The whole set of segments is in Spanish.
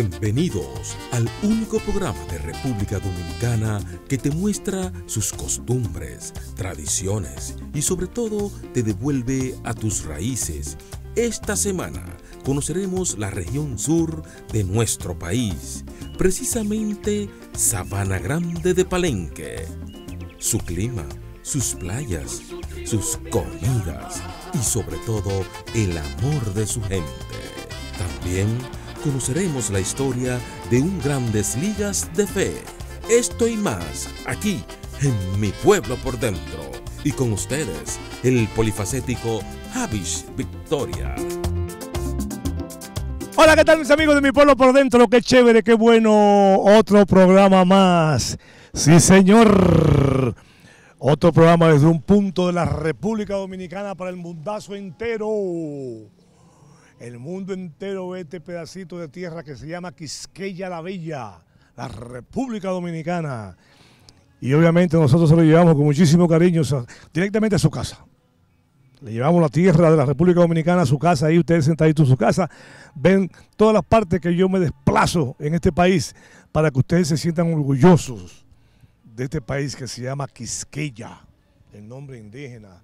Bienvenidos al único programa de República Dominicana que te muestra sus costumbres, tradiciones y sobre todo te devuelve a tus raíces. Esta semana conoceremos la región sur de nuestro país, precisamente Sabana Grande de Palenque. Su clima, sus playas, sus comidas y sobre todo el amor de su gente. También conoceremos la historia de un grandes ligas de fe. Esto y más aquí en Mi Pueblo por Dentro. Y con ustedes, el polifacético avis Victoria. Hola, ¿qué tal mis amigos de Mi Pueblo por Dentro? Qué chévere, qué bueno. Otro programa más. Sí, señor. Otro programa desde un punto de la República Dominicana para el mundazo entero. El mundo entero ve este pedacito de tierra que se llama Quisqueya la Bella, la República Dominicana. Y obviamente nosotros se lo llevamos con muchísimo cariño directamente a su casa. Le llevamos la tierra de la República Dominicana a su casa, ahí ustedes sentaditos en su casa, ven todas las partes que yo me desplazo en este país para que ustedes se sientan orgullosos de este país que se llama Quisqueya, el nombre indígena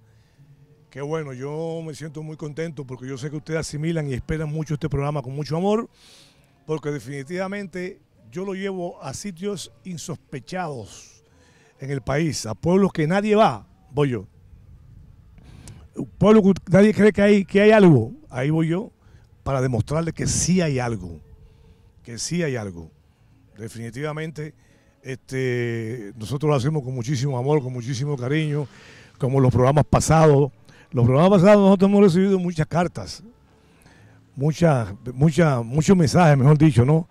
Qué bueno, yo me siento muy contento porque yo sé que ustedes asimilan y esperan mucho este programa con mucho amor, porque definitivamente yo lo llevo a sitios insospechados en el país, a pueblos que nadie va, voy yo. Pueblos que nadie cree que hay, que hay algo, ahí voy yo para demostrarle que sí hay algo, que sí hay algo. Definitivamente, este, nosotros lo hacemos con muchísimo amor, con muchísimo cariño, como los programas pasados los programas pasados nosotros hemos recibido muchas cartas, muchas, muchas, muchos mensajes, mejor dicho, ¿no?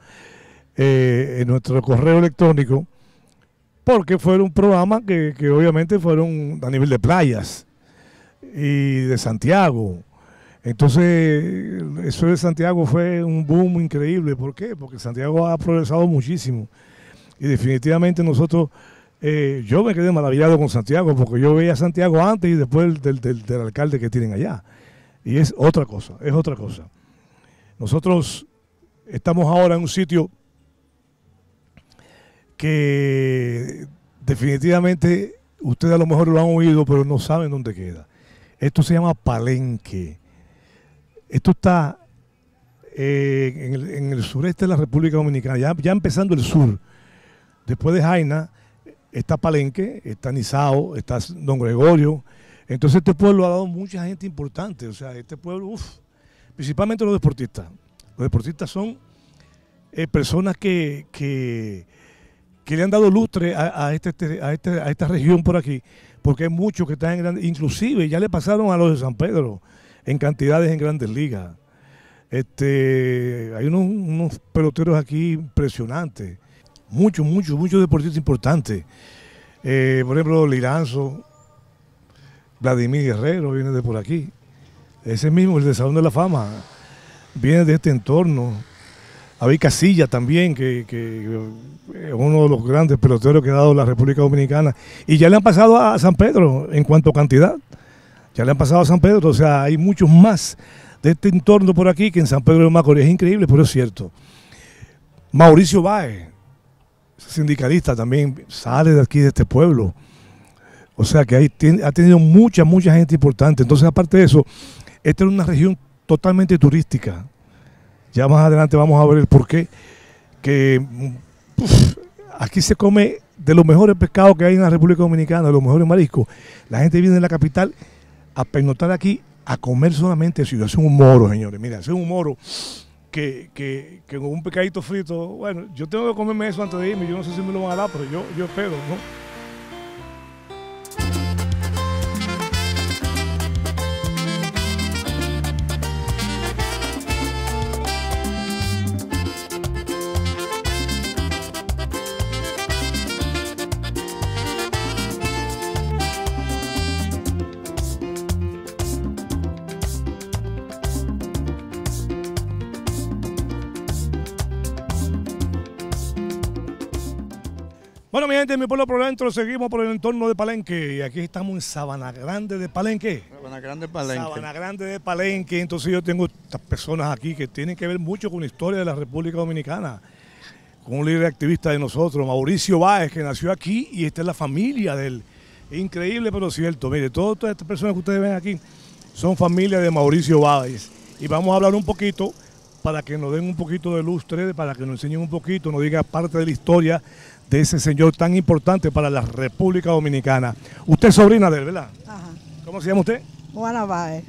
Eh, en nuestro correo electrónico, porque fueron un programa que, que obviamente fueron a nivel de playas y de Santiago. Entonces, eso de Santiago fue un boom increíble. ¿Por qué? Porque Santiago ha progresado muchísimo. Y definitivamente nosotros eh, yo me quedé maravillado con Santiago porque yo veía a Santiago antes y después del, alcalde que tienen allá. Y es otra cosa, es otra cosa. Nosotros estamos ahora en un sitio que definitivamente ustedes a lo mejor lo han oído, pero no saben dónde queda. Esto se llama Palenque. Esto está eh, en, el, sureste de la República Dominicana, ya, ya empezando el sur. Después de Jaina, está Palenque, está Nizao, está Don Gregorio. Entonces este pueblo ha dado mucha gente importante, o sea, este pueblo, principalmente los deportistas. Los deportistas son eh, personas que, que, le han dado lustre a, este, este, este, a, esta región por aquí, porque hay muchos que están en grandes, inclusive ya le pasaron a los de San Pedro en cantidades en grandes ligas. Este, hay unos, unos peloteros aquí impresionantes muchos, muchos, muchos deportistas importantes. Eh, por ejemplo, Liranzo, Vladimir Guerrero viene de por aquí. Ese mismo, el de Salón de la Fama, viene de este entorno. David Casilla también, que, es uno de los grandes peloteros que ha dado la República Dominicana. Y ya le han pasado a San Pedro en cuanto a cantidad. Ya le han pasado a San Pedro. O sea, hay muchos más de este entorno por aquí que en San Pedro de Macorís. Es increíble, pero es cierto. Mauricio Báez, sindicalista también sale de aquí, de este pueblo. O sea que ahí ha tenido mucha, mucha gente importante. Entonces, aparte de eso, esta es una región totalmente turística. Ya más adelante vamos a ver el por qué. Que aquí se come de los mejores pescados que hay en la República Dominicana, de los mejores mariscos. La gente viene de la capital a pernotar aquí, a comer solamente si Yo un moro, señores. Mira, es un moro que, que, con un pecadito frito, bueno, yo tengo que comerme eso antes de irme, yo no sé si me lo van a dar, pero yo, yo espero, ¿no? mi pueblo por dentro, seguimos por el entorno de Palenque. Y aquí estamos en Sabana Grande de Palenque. Sabana Grande de Palenque. Sabana Grande de Palenque. Entonces yo tengo estas personas aquí que tienen que ver mucho con la historia de la República Dominicana. Con un líder activista de nosotros, Mauricio Báez, que nació aquí y esta es la familia de él. Increíble pero cierto. Mire, todas, estas personas que ustedes ven aquí son familia de Mauricio Báez. Y vamos a hablar un poquito para que nos den un poquito de luz, para que nos enseñen un poquito, nos digan parte de la historia de ese señor tan importante para la República Dominicana. Usted es sobrina de él, ¿verdad? Ajá. ¿Cómo se llama usted? Juana Baez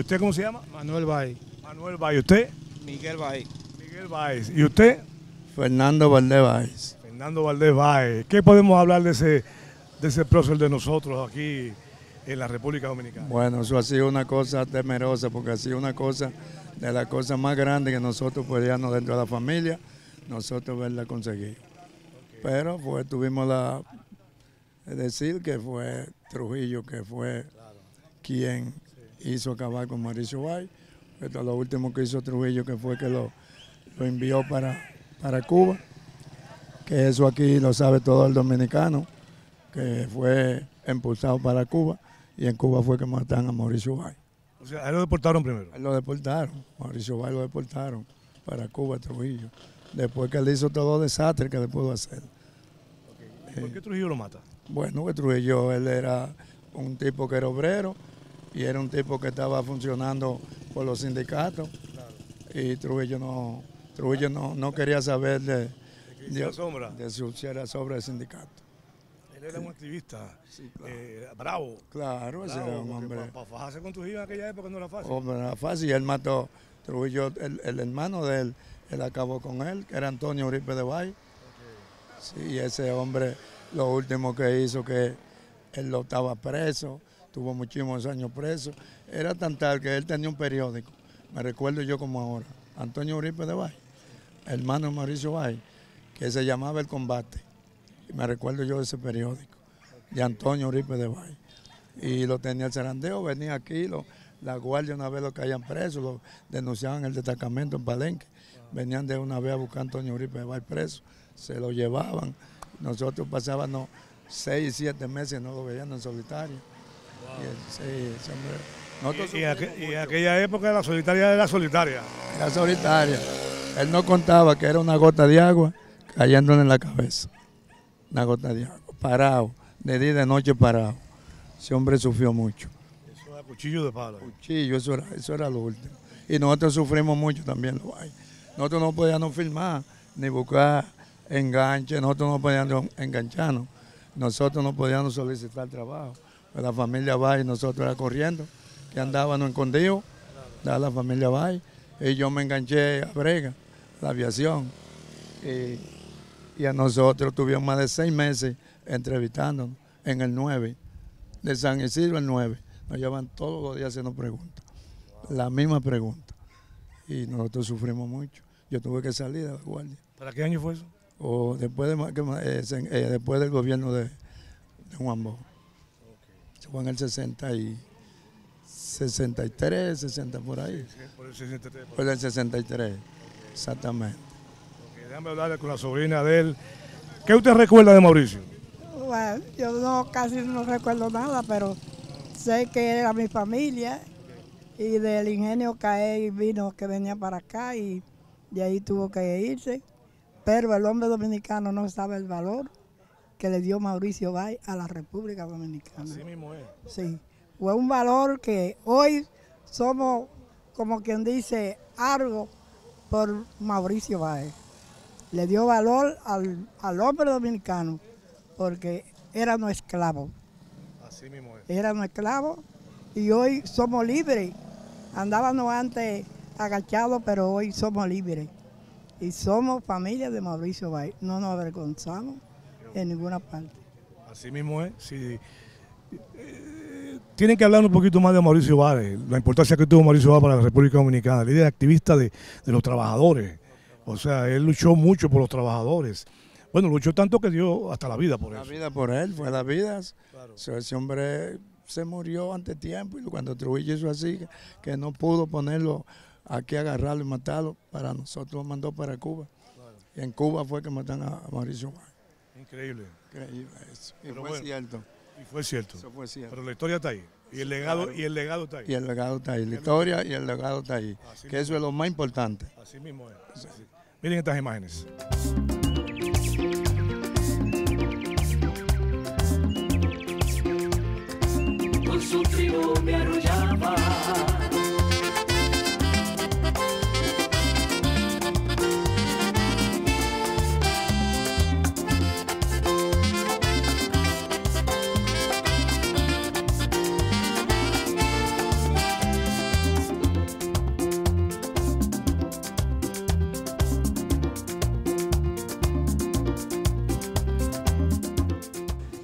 ¿Usted cómo se llama? Manuel Bay. Manuel Y ¿Usted? Miguel Bay. Miguel Bay. ¿Y usted? Fernando Valdés Bay. Fernando Valdés Bay. ¿Qué podemos hablar de ese, de ese prócer de nosotros aquí en la República Dominicana? Bueno, eso ha sido una cosa temerosa porque ha sido una cosa de las cosas más grandes que nosotros podíamos dentro de la familia, nosotros verla conseguimos. Pero tuvimos la decir que fue Trujillo que fue quien hizo acabar con Mauricio Bay. Esto lo último que hizo Trujillo que fue que lo, lo envió para, para Cuba. Que eso aquí lo sabe todo el dominicano, que fue impulsado para Cuba y en Cuba fue que mataron a Mauricio Bay. O sea, lo deportaron primero. lo deportaron, Mauricio Bay lo deportaron para Cuba, Trujillo después que él hizo todo el desastre que le pudo hacer. ¿Por qué Trujillo lo mata? Bueno, Trujillo, él era un tipo que era obrero y era un tipo que estaba funcionando por los sindicatos. Y Trujillo no, Trujillo no, no quería saber de, de, sombra. si era sobre el sindicato. Él era un activista, eh, bravo. Claro, ese era un hombre. Para, para fajarse con Trujillo en aquella época no era fácil. Hombre, no era fácil. Y él mató Trujillo, el, el hermano de él, él acabó con él, que era Antonio Uribe de Valle. Sí, ese hombre, lo último que hizo, que él lo estaba preso, tuvo muchísimos años preso. Era tan tal que él tenía un periódico, me recuerdo yo como ahora, Antonio Uribe de Valle, hermano Mauricio Valle, que se llamaba El Combate. Y me recuerdo yo ese periódico, de Antonio Uribe de Valle. Y lo tenía el cerandeo, venía aquí, la guardia una vez lo caían preso, lo denunciaban en el destacamento en Palenque venían de una vez a buscar a Antonio Uribe va preso, se lo llevaban. Nosotros pasábamos seis, siete meses, no lo veían en solitario. Y, aquella época la solitaria era solitaria. Era solitaria. Él no contaba que era una gota de agua cayéndole en la cabeza. Una gota de agua. Parado, de día y de noche parado. Ese hombre sufrió mucho. Eso era cuchillo de palo. Cuchillo, eso era, eso era lo último. Y nosotros sufrimos mucho también, lo hay. Nosotros no podíamos firmar ni buscar enganche, nosotros no podíamos engancharnos, nosotros no podíamos solicitar trabajo. Pues la familia va y nosotros era corriendo, que andábamos escondidos, da la familia va y yo me enganché a Brega, la aviación. Y, a nosotros tuvimos más de seis meses entrevistándonos en el 9, de San Isidro el 9. Nos llevan todos los días haciendo preguntas, la misma pregunta. Y nosotros sufrimos mucho yo tuve que salir de la guardia. ¿Para qué año fue eso? O después, de, eh, eh, después del gobierno de, Juan Bosch. Se fue en el 60 y 63, 60 por ahí. por el 63. Por, el 63, exactamente. déjame hablar con la sobrina de él. ¿Qué usted recuerda de Mauricio? Bueno, yo no, casi no recuerdo nada, pero sé que era mi familia y del ingenio que y vino, que venía para acá y de ahí tuvo que irse, pero el hombre dominicano no sabe el valor que le dio Mauricio Bay a la República Dominicana. Así mismo es. Sí, fue un valor que hoy somos, como quien dice, algo por Mauricio Bay. Le dio valor al, al hombre dominicano porque era no esclavo. Así mismo es. esclavos y hoy somos libres. Andábamos antes agachado, pero hoy somos libres. Y somos familia de Mauricio Bay. No nos avergonzamos en ninguna parte. Así mismo es. Sí. Eh, tienen que hablar un poquito más de Mauricio Bay, la importancia que tuvo Mauricio Bay para la República Dominicana, líder activista de, los trabajadores. O sea, él luchó mucho por los trabajadores. Bueno, luchó tanto que dio hasta la vida por él. La vida por él, fue la vida. ese hombre se murió antes tiempo y cuando Trujillo hizo así, que no pudo ponerlo aquí agarrarlo y matarlo, para nosotros mandó para Cuba. en Cuba fue que matan a, Mauricio Increíble. Increíble Y fue cierto. Y fue cierto. Pero la historia está ahí. Y el legado, y el legado está ahí. Y el legado está ahí. La historia y el legado está ahí. que eso es lo más importante. Así mismo es. Miren estas imágenes. Con su me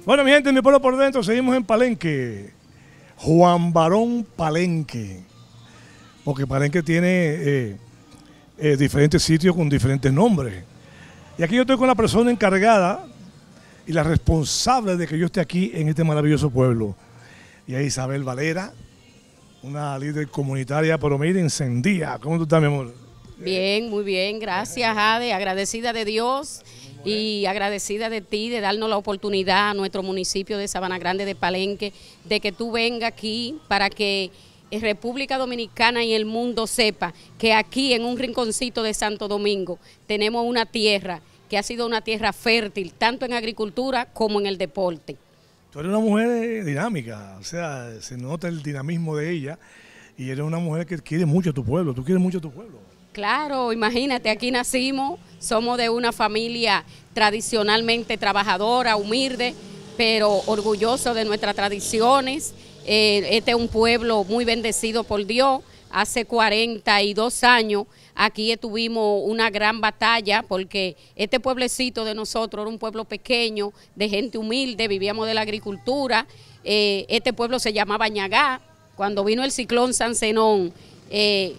Bueno, mi gente, mi pueblo por dentro, seguimos en Palenque. Juan Barón Palenque. Porque Palenque tiene eh, eh, diferentes sitios con diferentes nombres. Y aquí yo estoy con la persona encargada y la responsable de que yo esté aquí en este maravilloso pueblo. Y es Isabel Valera, una líder comunitaria, pero mira, encendida. ¿Cómo tú estás, mi amor? Bien, muy bien, gracias, Ade, agradecida de Dios y agradecida de ti de darnos la oportunidad a nuestro municipio de Sabana Grande de Palenque de que tú vengas aquí para que eh, República Dominicana y el mundo sepa que aquí en un rinconcito de Santo Domingo tenemos una tierra que ha sido una tierra fértil tanto en agricultura como en el deporte. Tú eres una mujer eh, dinámica, o sea, se nota el dinamismo de ella y eres una mujer que quiere mucho a tu pueblo, tú quieres mucho a tu pueblo. Claro, imagínate, aquí nacimos, somos de una familia tradicionalmente trabajadora, humilde, pero orgulloso de nuestras tradiciones. Eh, este es un pueblo muy bendecido por Dios. Hace 42 años aquí tuvimos una gran batalla porque este pueblecito de nosotros era un pueblo pequeño, de gente humilde, vivíamos de la agricultura. Eh, este pueblo se llamaba Ñagá. Cuando vino el ciclón San Senón eh,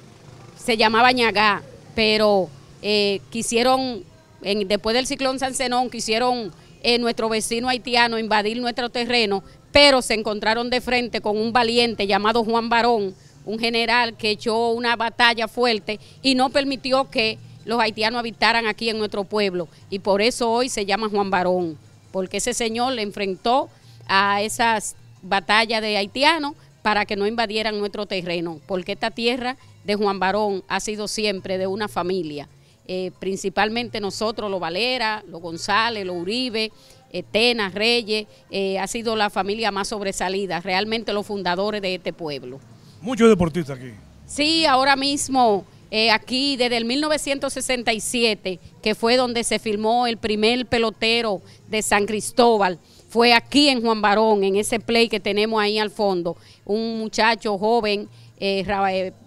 se llamaba Ñagá, pero eh, quisieron, en, después del ciclón San Zenón, quisieron eh, nuestro vecino haitiano invadir nuestro terreno, pero se encontraron de frente con un valiente llamado Juan Barón, un general que echó una batalla fuerte y no permitió que los haitianos habitaran aquí en nuestro pueblo. Y por eso hoy se llama Juan Barón, porque ese señor le enfrentó a esas batallas de haitianos para que no invadieran nuestro terreno, porque esta tierra de Juan Barón ha sido siempre de una familia. Eh, principalmente nosotros, los Valera, los González, los Uribe, Etena, eh, Reyes, eh, ha sido la familia más sobresalida, realmente los fundadores de este pueblo. Muchos deportistas aquí. Sí, ahora mismo aquí desde el 1967, que fue donde se filmó el primer pelotero de San Cristóbal, fue aquí en Juan Barón, en ese play que tenemos ahí al fondo, un muchacho joven,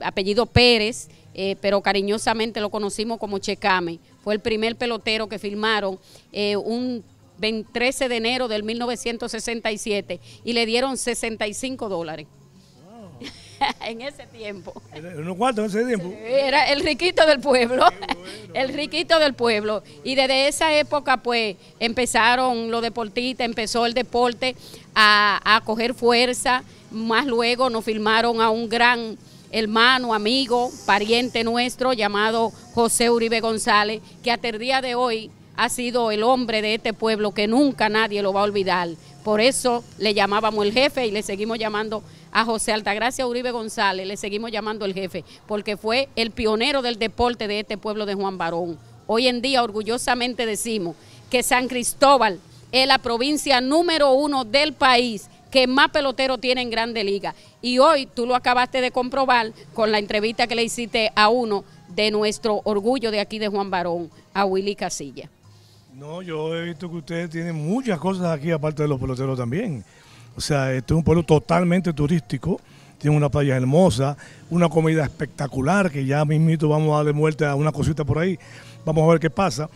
apellido Pérez, eh, pero cariñosamente lo conocimos como Checame. Fue el primer pelotero que firmaron eh, un 13 de enero del 1967 y le dieron 65 dólares. en ese tiempo. ¿Unos en ese tiempo? Era el riquito del pueblo, el riquito del pueblo. Y desde esa época pues empezaron los deportistas, empezó el deporte a, a coger fuerza. Más luego nos firmaron a un gran hermano, amigo, pariente nuestro llamado José Uribe González, que hasta el día de hoy ha sido el hombre de este pueblo que nunca nadie lo va a olvidar. Por eso le llamábamos el jefe y le seguimos llamando a José Altagracia Uribe González, le seguimos llamando el jefe, porque fue el pionero del deporte de este pueblo de Juan Barón. Hoy en día orgullosamente decimos que San Cristóbal es la provincia número uno del país que más pelotero tiene en Grande Liga. Y hoy tú lo acabaste de comprobar con la entrevista que le hiciste a uno de nuestro orgullo de aquí de Juan Barón, a Willy Casilla. No, yo he visto que ustedes tienen muchas cosas aquí, aparte de los peloteros también. O sea, este es un pueblo totalmente turístico, tiene una playa hermosa, una comida espectacular, que ya mismito vamos a darle muerte a una cosita por ahí, vamos a ver qué pasa.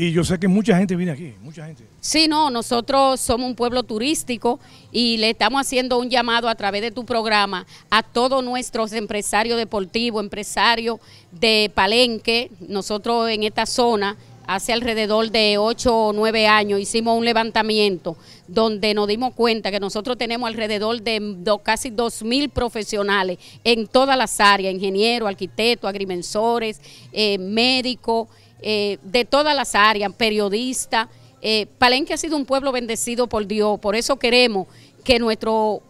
Y yo sé que mucha gente viene aquí, mucha gente. Sí, no, nosotros somos un pueblo turístico y le estamos haciendo un llamado a través de tu programa a todos nuestros empresarios deportivos, empresarios de Palenque. Nosotros en esta zona, hace alrededor de 8 o 9 años, hicimos un levantamiento donde nos dimos cuenta que nosotros tenemos alrededor de casi casi 2.000 profesionales en todas las áreas, ingenieros, arquitectos, agrimensores, eh, médicos eh, de todas las áreas, periodistas. Eh, Palenque ha sido un pueblo bendecido por Dios, por eso queremos que nuestro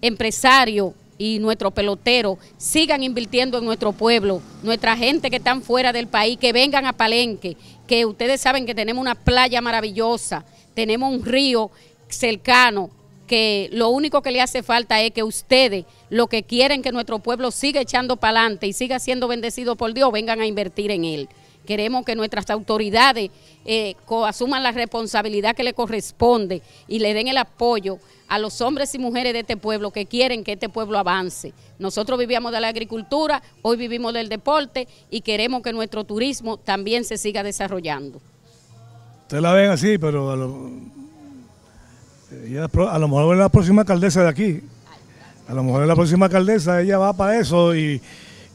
empresario y nuestro pelotero sigan invirtiendo en nuestro pueblo, nuestra gente que están fuera del país, que vengan a Palenque, que ustedes saben que tenemos una playa maravillosa, tenemos un río cercano, que lo único que le hace falta es que ustedes, lo que quieren que nuestro pueblo siga echando para adelante y siga siendo bendecido por Dios, vengan a invertir en él. Queremos que nuestras autoridades eh, asuman la responsabilidad que le corresponde y le den el apoyo a los hombres y mujeres de este pueblo que quieren que este pueblo avance. Nosotros vivíamos de la agricultura, hoy vivimos del deporte y queremos que nuestro turismo también se siga desarrollando. Ustedes la ven así, pero a lo, a lo mejor es la próxima alcaldesa de aquí. A lo mejor es la próxima alcaldesa, ella va para eso y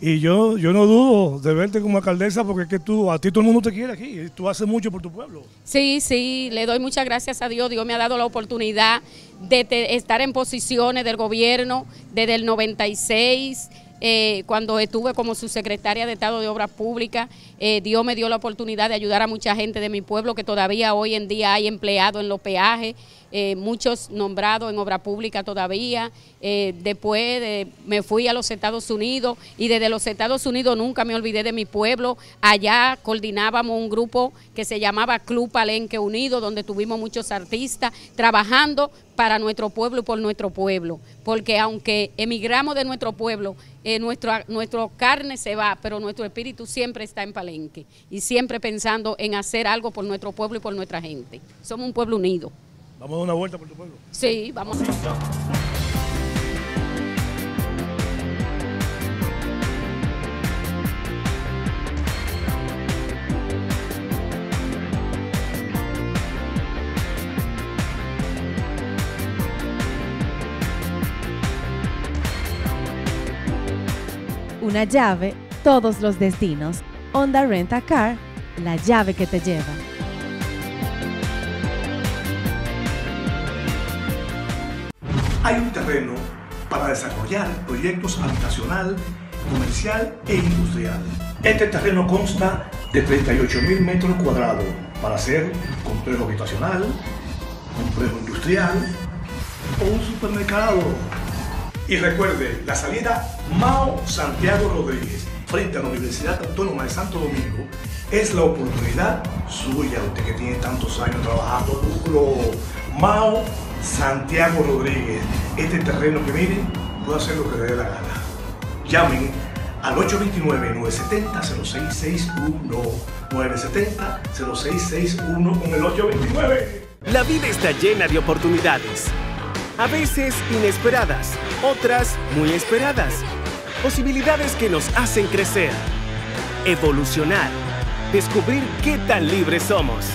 y yo, yo no dudo de verte como alcaldesa porque es que tú, a ti todo el mundo te quiere aquí, tú haces mucho por tu pueblo. Sí, sí, le doy muchas gracias a Dios. Dios me ha dado la oportunidad de estar en posiciones del gobierno desde el 96 eh, cuando estuve como subsecretaria de Estado de Obras Públicas, eh, Dios me dio la oportunidad de ayudar a mucha gente de mi pueblo que todavía hoy en día hay empleado en los peajes, eh, muchos nombrados en obra pública todavía. después me fui a los Estados Unidos y desde los Estados Unidos nunca me olvidé de mi pueblo. Allá coordinábamos un grupo que se llamaba Club Palenque Unido, donde tuvimos muchos artistas trabajando para nuestro pueblo y por nuestro pueblo, porque aunque emigramos de nuestro pueblo, eh, nuestra carne se va, pero nuestro espíritu siempre está en Palenque y siempre pensando en hacer algo por nuestro pueblo y por nuestra gente. Somos un pueblo unido. Vamos a dar una vuelta por tu pueblo. Sí, vamos. una llave, todos los destinos. Honda Renta Car, la llave que te lleva. Hay un terreno para desarrollar proyectos habitacional, comercial e industrial. Este terreno consta de 38.000 metros cuadrados para ser complejo habitacional, complejo industrial o un supermercado. Y recuerde, la salida Mao Santiago Rodríguez frente a la Universidad Autónoma de Santo Domingo es la oportunidad suya, usted que tiene tantos años trabajando duro. Mao Santiago Rodríguez, este terreno que mire, puede hacer lo que le dé la gana. Llamen al 829-970-0661. 970-0661 con el 829. La vida está llena de oportunidades a veces inesperadas, otras muy esperadas. Posibilidades que nos hacen crecer, evolucionar, descubrir qué tan libres somos.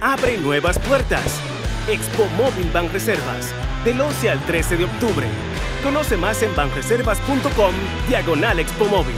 Abre nuevas puertas. Expo Móvil Reservas del 11 al 13 de octubre. Conoce más en banreservas.com, diagonal Expo Móvil.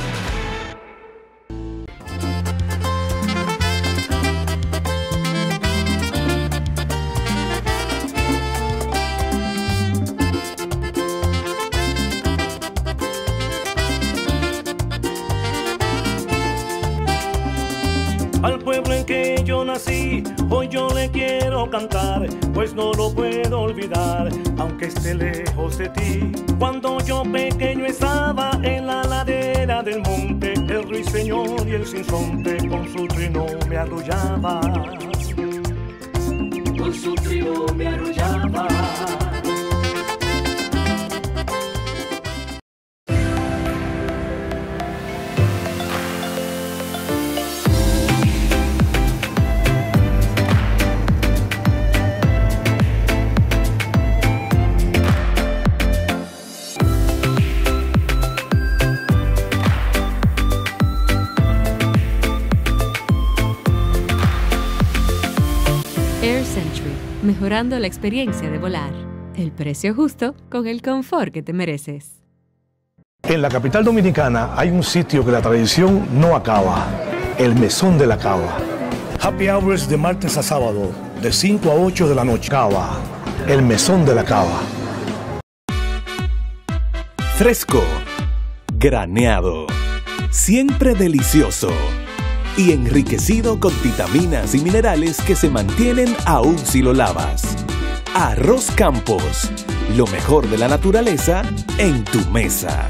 cantar, pues no lo puedo olvidar, aunque esté lejos de ti. Cuando yo pequeño estaba en la ladera del monte, el ruiseñor y el sinsonte con su trino me arrullaba. la experiencia de volar. El precio justo con el confort que te mereces. En la capital dominicana hay un sitio que la tradición no acaba, el Mesón de la Cava. Happy Hours de martes a sábado, de 5 a 8 de la noche. Cava, el Mesón de la Cava. Fresco, graneado, siempre delicioso y enriquecido con vitaminas y minerales que se mantienen aún si lo lavas. Arroz Campos, lo mejor de la naturaleza en tu mesa.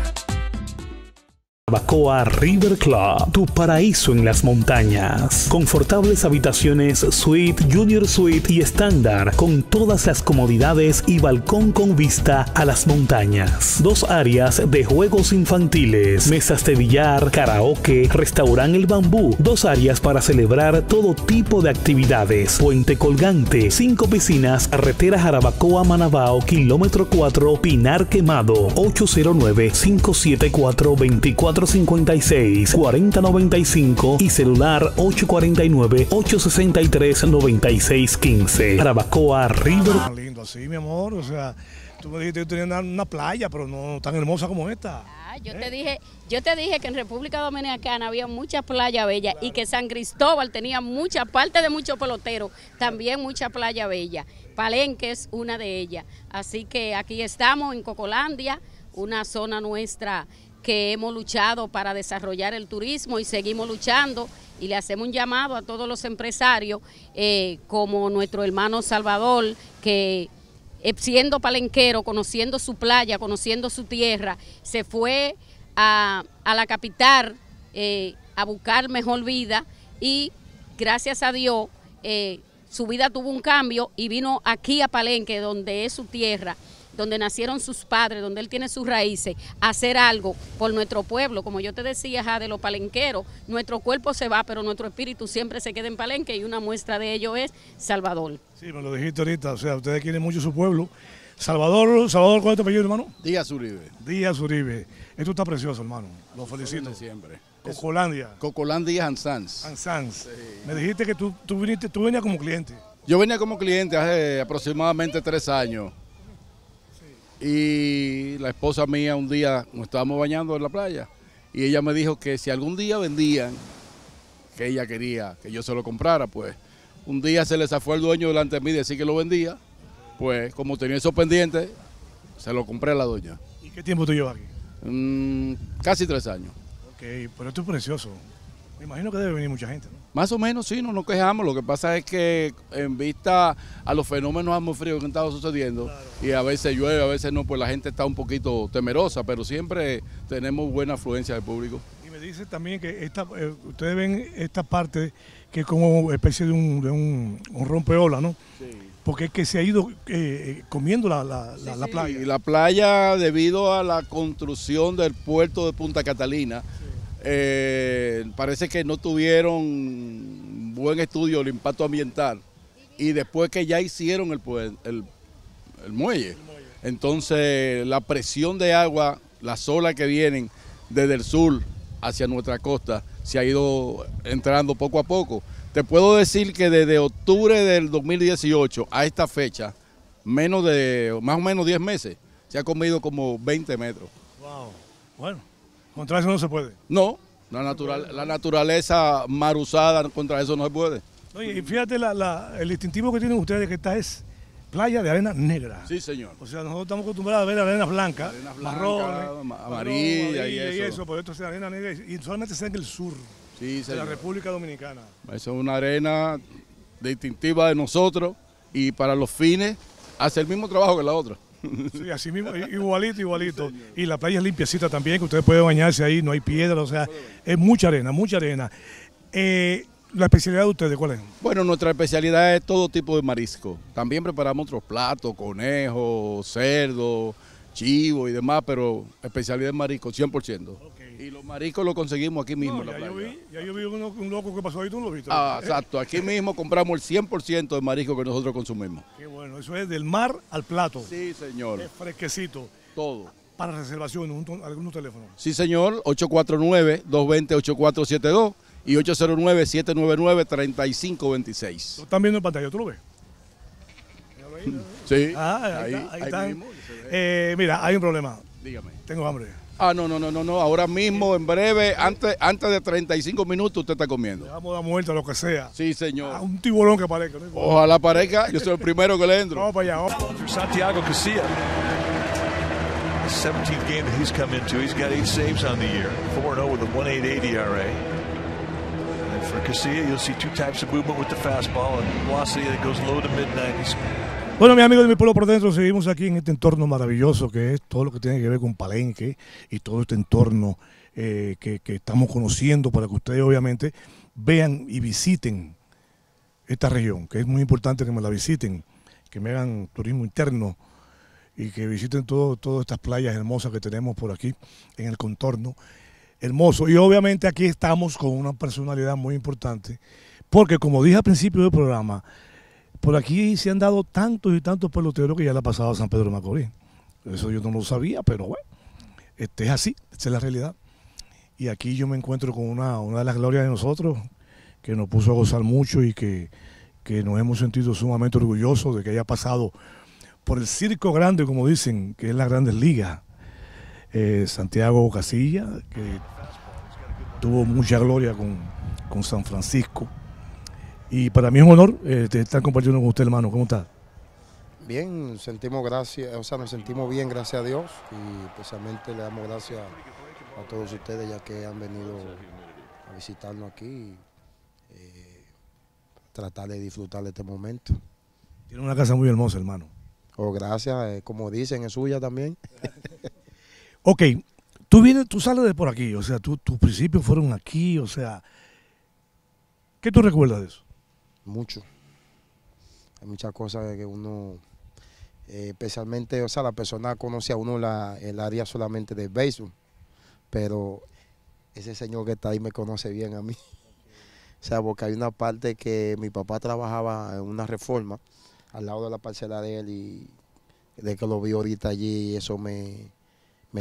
Jarabacoa River Club, tu paraíso en las montañas. Confortables habitaciones suite, junior suite y estándar, con todas las comodidades y balcón con vista a las montañas. Dos áreas de juegos infantiles, mesas de billar, karaoke, restaurante El Bambú. Dos áreas para celebrar todo tipo de actividades. Puente colgante, cinco piscinas, carretera Jarabacoa Manabao, kilómetro 4, Pinar Quemado, 809 574 24 456-4095 y celular 849-863-9615. Carabacoa River. Ah, lindo así, mi amor. O sea, tú me dijiste que tenía una, playa, pero no tan hermosa como esta. Ah, yo te dije, yo te dije que en República Dominicana había muchas playas bellas y que San Cristóbal tenía mucha, parte de mucho pelotero también mucha playa bella. Palenque es una de ellas. Así que aquí estamos en Cocolandia, una zona nuestra que hemos luchado para desarrollar el turismo y seguimos luchando y le hacemos un llamado a todos los empresarios, eh, como nuestro hermano Salvador, que eh, siendo palenquero, conociendo su playa, conociendo su tierra, se fue a, la capital eh, a buscar mejor vida y gracias a Dios su vida tuvo un cambio y vino aquí a Palenque, donde es su tierra donde nacieron sus padres, donde él tiene sus raíces, hacer algo por nuestro pueblo. Como yo te decía, de los palenqueros, nuestro cuerpo se va, pero nuestro espíritu siempre se queda en Palenque y una muestra de ello es Salvador. Sí, me lo dijiste ahorita, o sea, ustedes quieren mucho su pueblo. Salvador, Salvador, ¿cuál es tu apellido, hermano? Díaz Uribe. Díaz Uribe. Esto está precioso, hermano. Lo felicito. siempre. Cocolandia. Cocolandia and Sans. Me dijiste que tú, tú, viniste, tú venías como cliente. Yo venía como cliente hace aproximadamente tres años. Y la esposa mía un día nos estábamos bañando en la playa y ella me dijo que si algún día vendían, que ella quería que yo se lo comprara, pues un día se le zafó el dueño delante de mí decir que lo vendía, pues como tenía eso pendiente, se lo compré a la doña. ¿Y qué tiempo tú llevas aquí? Mm, casi tres años. Ok, pero esto es precioso. Me imagino que debe venir mucha gente, ¿no? Más o menos sí, no nos quejamos. Lo que pasa es que en vista a los fenómenos atmosféricos que han estado sucediendo y a veces llueve, a veces no, pues la gente está un poquito temerosa, pero siempre tenemos buena afluencia del público. Y me dice también que eh, ustedes ven esta parte que es como especie de un, de rompeola, ¿no? Sí porque es que se ha ido eh, eh, comiendo la, playa. Y la playa, debido a la construcción del puerto de Punta Catalina, eh, parece que no tuvieron buen estudio del impacto ambiental y después que ya hicieron el, el, el muelle, entonces la presión de agua, las olas que vienen desde el sur hacia nuestra costa, se ha ido entrando poco a poco. Te puedo decir que desde octubre del 2018 a esta fecha, menos de más o menos 10 meses, se ha comido como 20 metros. Wow. Bueno, contra eso no se puede. No, la, natural, la naturaleza mar usada, contra eso no se puede. Oye, y fíjate el distintivo que tienen ustedes, que esta es playa de arena negra. Sí, señor. O sea, nosotros estamos acostumbrados a ver arena blanca, marrón, amarilla y, eso. y eso. pero esto arena negra y solamente en el sur de la República Dominicana. Esa es una arena distintiva de nosotros y para los fines hace el mismo trabajo que la otra. Sí, así mismo, igualito, igualito. Y la playa es limpiecita también, que ustedes pueden bañarse ahí, no hay piedra, o sea, es mucha arena, mucha arena. Eh, ¿La especialidad de ustedes cuál es? Bueno, nuestra especialidad es todo tipo de marisco. También preparamos otros platos, conejos, cerdo, chivo y demás, pero especialidad es marisco, 100%. ciento y los mariscos los conseguimos aquí mismo ya Yo vi, yo vi un loco que pasó ahí, tú no lo viste. Ah, exacto. Aquí mismo compramos el 100% de marisco que nosotros consumimos. Qué bueno, eso es del mar al plato. Sí, señor. Es fresquecito. Todo. Para reservaciones, algunos teléfonos. Sí, señor. 849-220-8472 y 809-799-3526. están viendo en pantalla, ¿tú lo ves? Sí. Ah, ahí, está, eh, mira, hay un problema. Dígame. Tengo hambre. Ah, no, no, no, no, no. Ahora mismo, en breve, antes, antes de 35 minutos, usted está comiendo. vamos a dar muerte a lo que sea. Sí, señor. A un tiburón que parezca. Ojalá parezca. Yo soy el primero que le entro. Vamos para allá. Santiago Casilla. 17th game that he's come into. He's got eight saves on the year. 4-0 with a 1.88 ERA. E and for Casilla, you'll see two types of movement with the fastball and velocity that goes low to mid 90 bueno, mis amigos de mi pueblo por dentro, seguimos aquí en este entorno maravilloso que es todo lo que tiene que ver con Palenque y todo este entorno eh, que, estamos conociendo para que ustedes obviamente vean y visiten esta región, que es muy importante que me la visiten, que me hagan turismo interno y que visiten todo, todas estas playas hermosas que tenemos por aquí en el contorno hermoso. Y obviamente aquí estamos con una personalidad muy importante, porque como dije al principio del programa, por aquí se han dado tantos y tantos peloteros que ya le ha pasado a San Pedro Macorís. Eso yo no lo sabía, pero bueno, este es así, esta es la realidad. Y aquí yo me encuentro con una, una de las glorias de nosotros, que nos puso a gozar mucho y que, que nos hemos sentido sumamente orgullosos de que haya pasado por el circo grande, como dicen, que es la grandes ligas. Eh, Santiago Casilla, que tuvo mucha gloria con San Francisco. Y para mí es un honor eh, estar compartiendo con usted, hermano. ¿Cómo está? Bien, sentimos gracias, o sea, nos sentimos bien, gracias a Dios. Y especialmente le damos gracias a todos ustedes ya que han venido a visitarnos aquí. Eh, tratar de disfrutar de este momento. Tiene una casa muy hermosa, hermano. Oh, gracias. Eh, como dicen, es suya también. ok, tú, vienes, tú sales de por aquí, o sea, tus principios fueron aquí, o sea, ¿qué tú recuerdas de eso? mucho. Hay muchas cosas que uno, eh, especialmente, o sea, la persona conoce a uno la, el área solamente de béisbol, pero ese señor que está ahí me conoce bien a mí. O sea, porque hay una parte que mi papá trabajaba en una reforma al lado de la parcela de él y de que lo vi ahorita allí, eso me,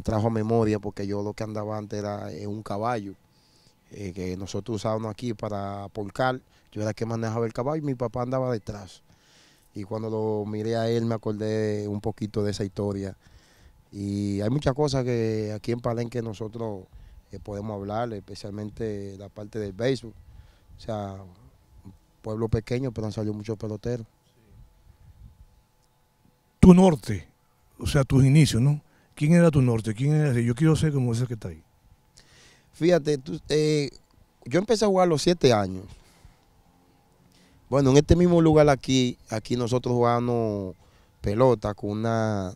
trajo memoria porque yo lo que andaba antes era en un caballo eh, que nosotros usábamos aquí para polcar, Yo era el que manejaba el caballo y mi papá andaba detrás. Y cuando lo miré a él me acordé un poquito de esa historia. Y hay muchas cosas que aquí en Palenque nosotros eh, podemos hablar, especialmente la parte del béisbol. O sea, pueblo pequeño, pero han salido muchos peloteros. Tu norte, o sea, tus inicios, ¿no? ¿Quién era tu norte? ¿Quién era Yo quiero ser como ese que está ahí. Fíjate, eh, yo empecé a jugar a los siete años. Bueno, en este mismo lugar aquí, aquí nosotros jugábamos pelota con una,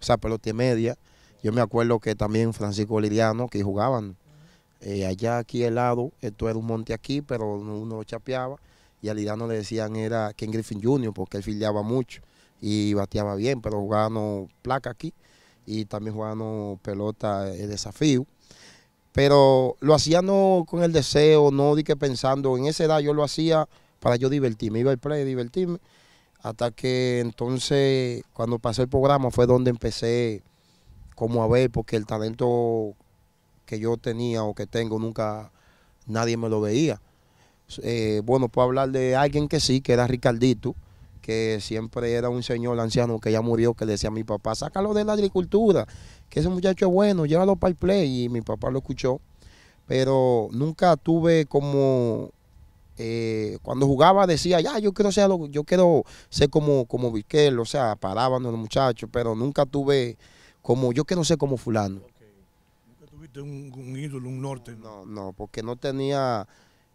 o sea, pelota y media. Yo me acuerdo que también Francisco Liriano, que jugaban eh, allá aquí al lado, esto era un monte aquí, pero uno lo chapeaba. Y a Liriano le decían era Ken Griffin Jr., porque él filiaba mucho y bateaba bien, pero jugábamos placa aquí y también jugábamos pelota el desafío pero lo hacía no con el deseo, no di pensando, en esa edad yo lo hacía para yo divertirme, iba al play, divertirme, hasta que entonces cuando pasé el programa fue donde empecé como a ver, porque el talento que yo tenía o que tengo nunca nadie me lo veía. Eh, bueno, puedo hablar de alguien que sí, que era Ricardito, que siempre era un señor anciano que ya murió, que decía a mi papá, sácalo de la agricultura, que ese muchacho es bueno, llévalo para el play. Y mi papá lo escuchó. Pero nunca tuve como eh, cuando jugaba decía, ya, yo quiero ser, yo quiero ser como, como Viquel, o sea, paraban los muchachos, pero nunca tuve como, yo quiero ser como fulano. ¿Nunca tuviste un, ídolo, un norte? No, no, porque no tenía,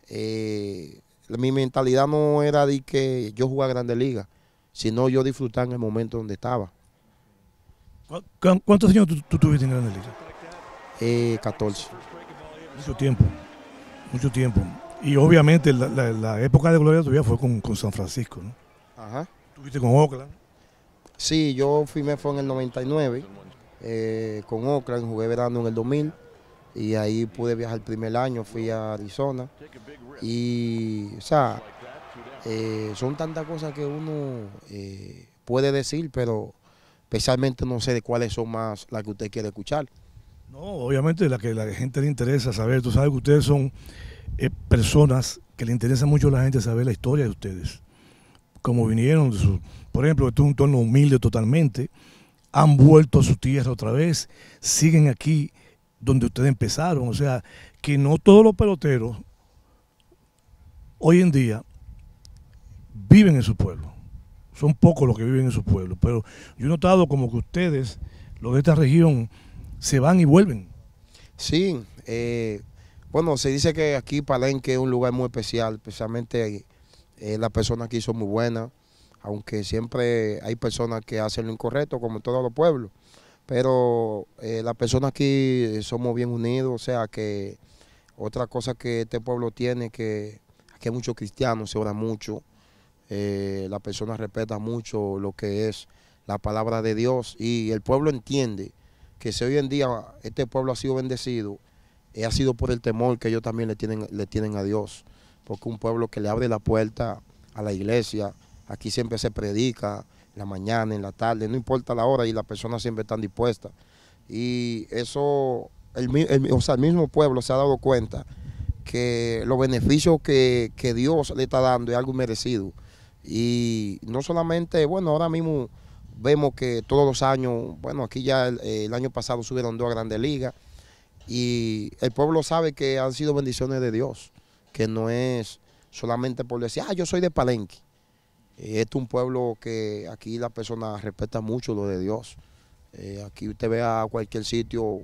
eh, mi mentalidad no era de que yo jugaba a Grande Liga, sino yo disfrutaba en el momento donde estaba. ¿Cuántos años tú, tuviste en Gran Liga? Eh, 14. Mucho tiempo, mucho tiempo. Y obviamente la, época de gloria tuya fue con, San Francisco, ¿no? Ajá. ¿Tuviste con Oakland? Sí, yo me fue en el 99 eh, con Oakland, jugué verano en el 2000 y ahí pude viajar el primer año, fui a Arizona. Y, o sea, eh, son tantas cosas que uno eh, puede decir, pero Especialmente no sé de cuáles son más las que usted quiere escuchar. No, obviamente la que la gente le interesa saber. Tú sabes que ustedes son eh, personas que le interesa mucho a la gente saber la historia de ustedes. Cómo vinieron, por ejemplo, esto es un entorno humilde totalmente. Han vuelto a su tierra otra vez, siguen aquí donde ustedes empezaron. O sea, que no todos los peloteros hoy en día viven en su pueblo son pocos los que viven en su pueblos, pero yo he notado como que ustedes, los de esta región, se van y vuelven. Sí, eh, bueno, se dice que aquí Palenque es un lugar muy especial, especialmente eh, las personas aquí son muy buenas, aunque siempre hay personas que hacen lo incorrecto, como en todos los pueblos, pero eh, las personas aquí somos bien unidos, o sea que otra cosa que este pueblo tiene, que aquí hay muchos cristianos, se ora mucho, eh, la persona respeta mucho lo que es la palabra de Dios y el pueblo entiende que si hoy en día este pueblo ha sido bendecido, eh, ha sido por el temor que ellos también le tienen, le tienen a Dios, porque un pueblo que le abre la puerta a la iglesia, aquí siempre se predica, en la mañana, en la tarde, no importa la hora y las personas siempre están dispuestas. Y eso, el, mismo pueblo se ha dado cuenta que los beneficios que, que Dios le está dando es algo merecido. Y no solamente, bueno, ahora mismo vemos que todos los años, bueno, aquí ya el, año pasado subieron dos a Grandes Ligas y el pueblo sabe que han sido bendiciones de Dios, que no es solamente por decir, ah, yo soy de Palenque. Eh, este es un pueblo que aquí la persona respeta mucho lo de Dios. Eh, aquí usted ve a cualquier sitio